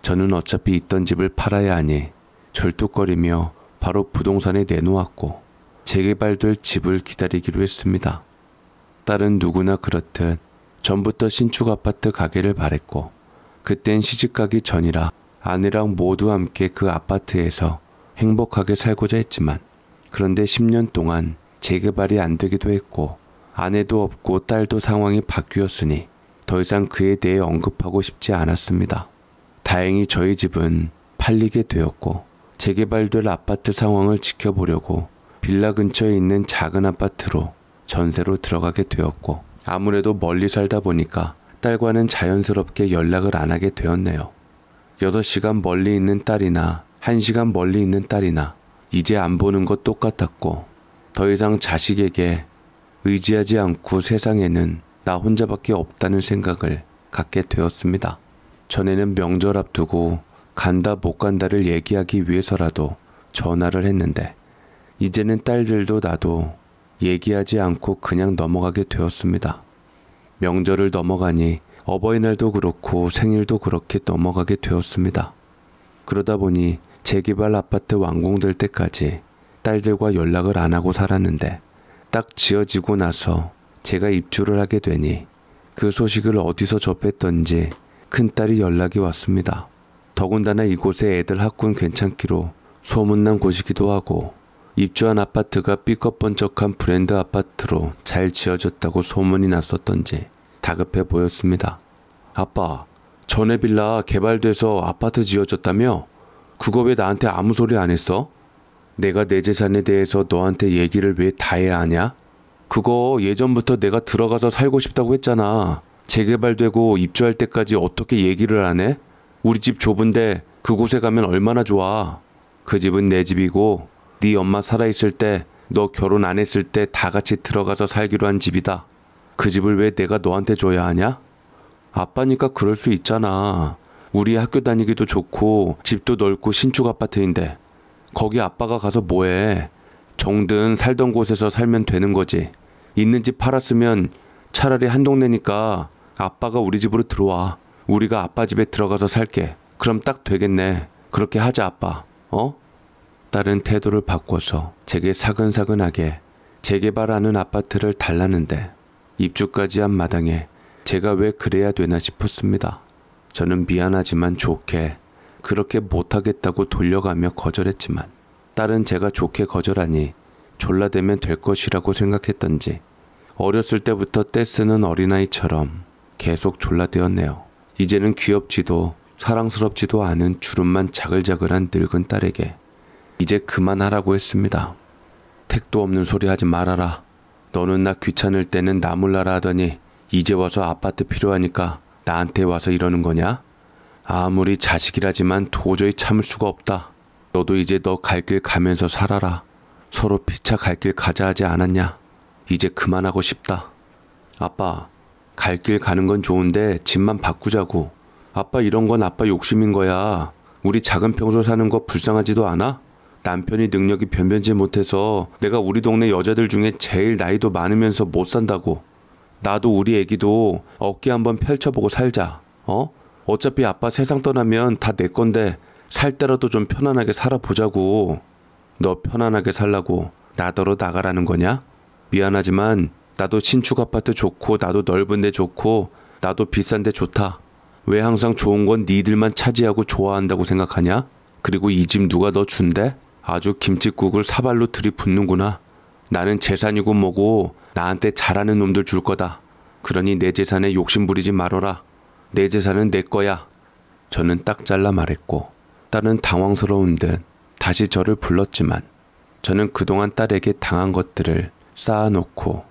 저는 어차피 있던 집을 팔아야 하니 절뚝거리며 바로 부동산에 내놓았고 재개발될 집을 기다리기로 했습니다. 딸은 누구나 그렇듯 전부터 신축 아파트 가게를 바랬고 그땐 시집 가기 전이라 아내랑 모두 함께 그 아파트에서 행복하게 살고자 했지만 그런데 10년 동안 재개발이 안 되기도 했고 아내도 없고 딸도 상황이 바뀌었으니 더 이상 그에 대해 언급하고 싶지 않았습니다. 다행히 저희 집은 팔리게 되었고 재개발될 아파트 상황을 지켜보려고 빌라 근처에 있는 작은 아파트로 전세로 들어가게 되었고 아무래도 멀리 살다 보니까 딸과는 자연스럽게 연락을 안 하게 되었네요. 6시간 멀리 있는 딸이나 1시간 멀리 있는 딸이나 이제 안 보는 것 똑같았고 더 이상 자식에게 의지하지 않고 세상에는 나 혼자밖에 없다는 생각을 갖게 되었습니다. 전에는 명절 앞두고 간다 못 간다를 얘기하기 위해서라도 전화를 했는데 이제는 딸들도 나도 얘기하지 않고 그냥 넘어가게 되었습니다. 명절을 넘어가니 어버이날도 그렇고 생일도 그렇게 넘어가게 되었습니다. 그러다 보니 재개발 아파트 완공될 때까지 딸들과 연락을 안 하고 살았는데 딱 지어지고 나서 제가 입주를 하게 되니 그 소식을 어디서 접했던지 큰딸이 연락이 왔습니다. 더군다나 이곳에 애들 학군 괜찮기로 소문난 곳이기도 하고 입주한 아파트가 삐걱번쩍한 브랜드 아파트로 잘 지어졌다고 소문이 났었던지 다급해 보였습니다. 아빠, 전에 빌라 개발돼서 아파트 지어졌다며? 그거 왜 나한테 아무 소리 안 했어? 내가 내 재산에 대해서 너한테 얘기를 왜 다 해야 하냐? 그거 예전부터 내가 들어가서 살고 싶다고 했잖아. 재개발되고 입주할 때까지 어떻게 얘기를 안 해? 우리 집 좁은데 그곳에 가면 얼마나 좋아. 그 집은 내 집이고 네 엄마 살아있을 때 너 결혼 안 했을 때 다 같이 들어가서 살기로 한 집이다. 그 집을 왜 내가 너한테 줘야 하냐? 아빠니까 그럴 수 있잖아. 우리 학교 다니기도 좋고 집도 넓고 신축 아파트인데 거기 아빠가 가서 뭐해? 정든 살던 곳에서 살면 되는 거지. 있는 집 팔았으면 차라리 한 동네니까 아빠가 우리 집으로 들어와. 우리가 아빠 집에 들어가서 살게. 그럼 딱 되겠네. 그렇게 하자, 아빠. 어? 딸은 태도를 바꿔서 제게 사근사근하게 재개발하는 아파트를 달라는데 입주까지 한 마당에 제가 왜 그래야 되나 싶었습니다. 저는 미안하지만 좋게 그렇게 못하겠다고 돌려가며 거절했지만 딸은 제가 좋게 거절하니 졸라대면 될 것이라고 생각했던지 어렸을 때부터 떼쓰는 어린아이처럼 계속 졸라대었네요. 이제는 귀엽지도 사랑스럽지도 않은 주름만 자글자글한 늙은 딸에게 이제 그만하라고 했습니다. 택도 없는 소리 하지 말아라. 너는 나 귀찮을 때는 나 몰라라 하더니 이제 와서 아파트 필요하니까 나한테 와서 이러는 거냐? 아무리 자식이라지만 도저히 참을 수가 없다. 너도 이제 너 갈 길 가면서 살아라. 서로 피차 갈 길 가자 하지 않았냐. 이제 그만하고 싶다. 아빠, 갈 길 가는 건 좋은데 집만 바꾸자고. 아빠 이런 건 아빠 욕심인 거야. 우리 작은 평소 사는 거 불쌍하지도 않아? 남편이 능력이 변변치 못해서 내가 우리 동네 여자들 중에 제일 나이도 많으면서 못 산다고. 나도 우리 애기도 어깨 한번 펼쳐보고 살자. 어? 어차피 아빠 세상 떠나면 다 내 건데 살 때라도 좀 편안하게 살아보자고. 너 편안하게 살라고 나더러 나가라는 거냐? 미안하지만 나도 신축 아파트 좋고 나도 넓은데 좋고 나도 비싼데 좋다. 왜 항상 좋은 건 니들만 차지하고 좋아한다고 생각하냐? 그리고 이 집 누가 너 준대? 아주 김칫국을 사발로 들이붓는구나. 나는 재산이고 뭐고 나한테 잘하는 놈들 줄 거다. 그러니 내 재산에 욕심 부리지 말어라. 내 재산은 내 거야. 저는 딱 잘라 말했고 딸은 당황스러운 듯 다시 저를 불렀지만 저는 그동안 딸에게 당한 것들을 쌓아놓고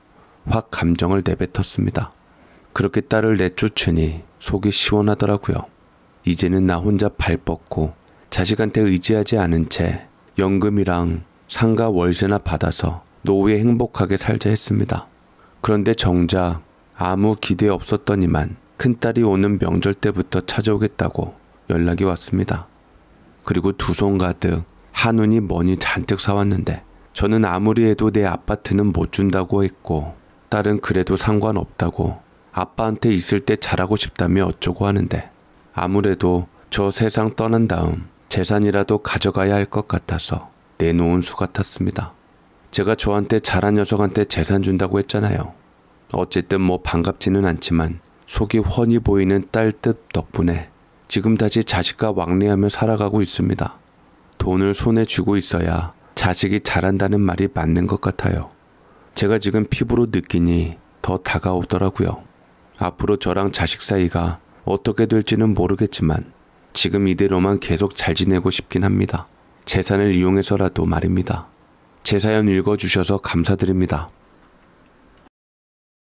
확 감정을 내뱉었습니다. 그렇게 딸을 내쫓으니 속이 시원하더라고요. 이제는 나 혼자 발 뻗고 자식한테 의지하지 않은 채 연금이랑 상가 월세나 받아서 노후에 행복하게 살자 했습니다. 그런데 정작 아무 기대 없었더니만 큰딸이 오는 명절 때부터 찾아오겠다고 연락이 왔습니다. 그리고 두 손 가득 한우니 뭐니 잔뜩 사왔는데 저는 아무리 해도 내 아파트는 못 준다고 했고 딸은 그래도 상관없다고 아빠한테 있을 때 잘하고 싶다며 어쩌고 하는데 아무래도 저 세상 떠난 다음 재산이라도 가져가야 할 것 같아서 내놓은 수 같았습니다. 제가 저한테 잘한 녀석한테 재산 준다고 했잖아요. 어쨌든 뭐 반갑지는 않지만 속이 훤히 보이는 딸 뜻 덕분에 지금 다시 자식과 왕래하며 살아가고 있습니다. 돈을 손에 쥐고 있어야 자식이 잘한다는 말이 맞는 것 같아요. 제가 지금 피부로 느끼니 더 다가오더라고요. 앞으로 저랑 자식 사이가 어떻게 될지는 모르겠지만 지금 이대로만 계속 잘 지내고 싶긴 합니다. 재산을 이용해서라도 말입니다. 제 사연 읽어주셔서 감사드립니다.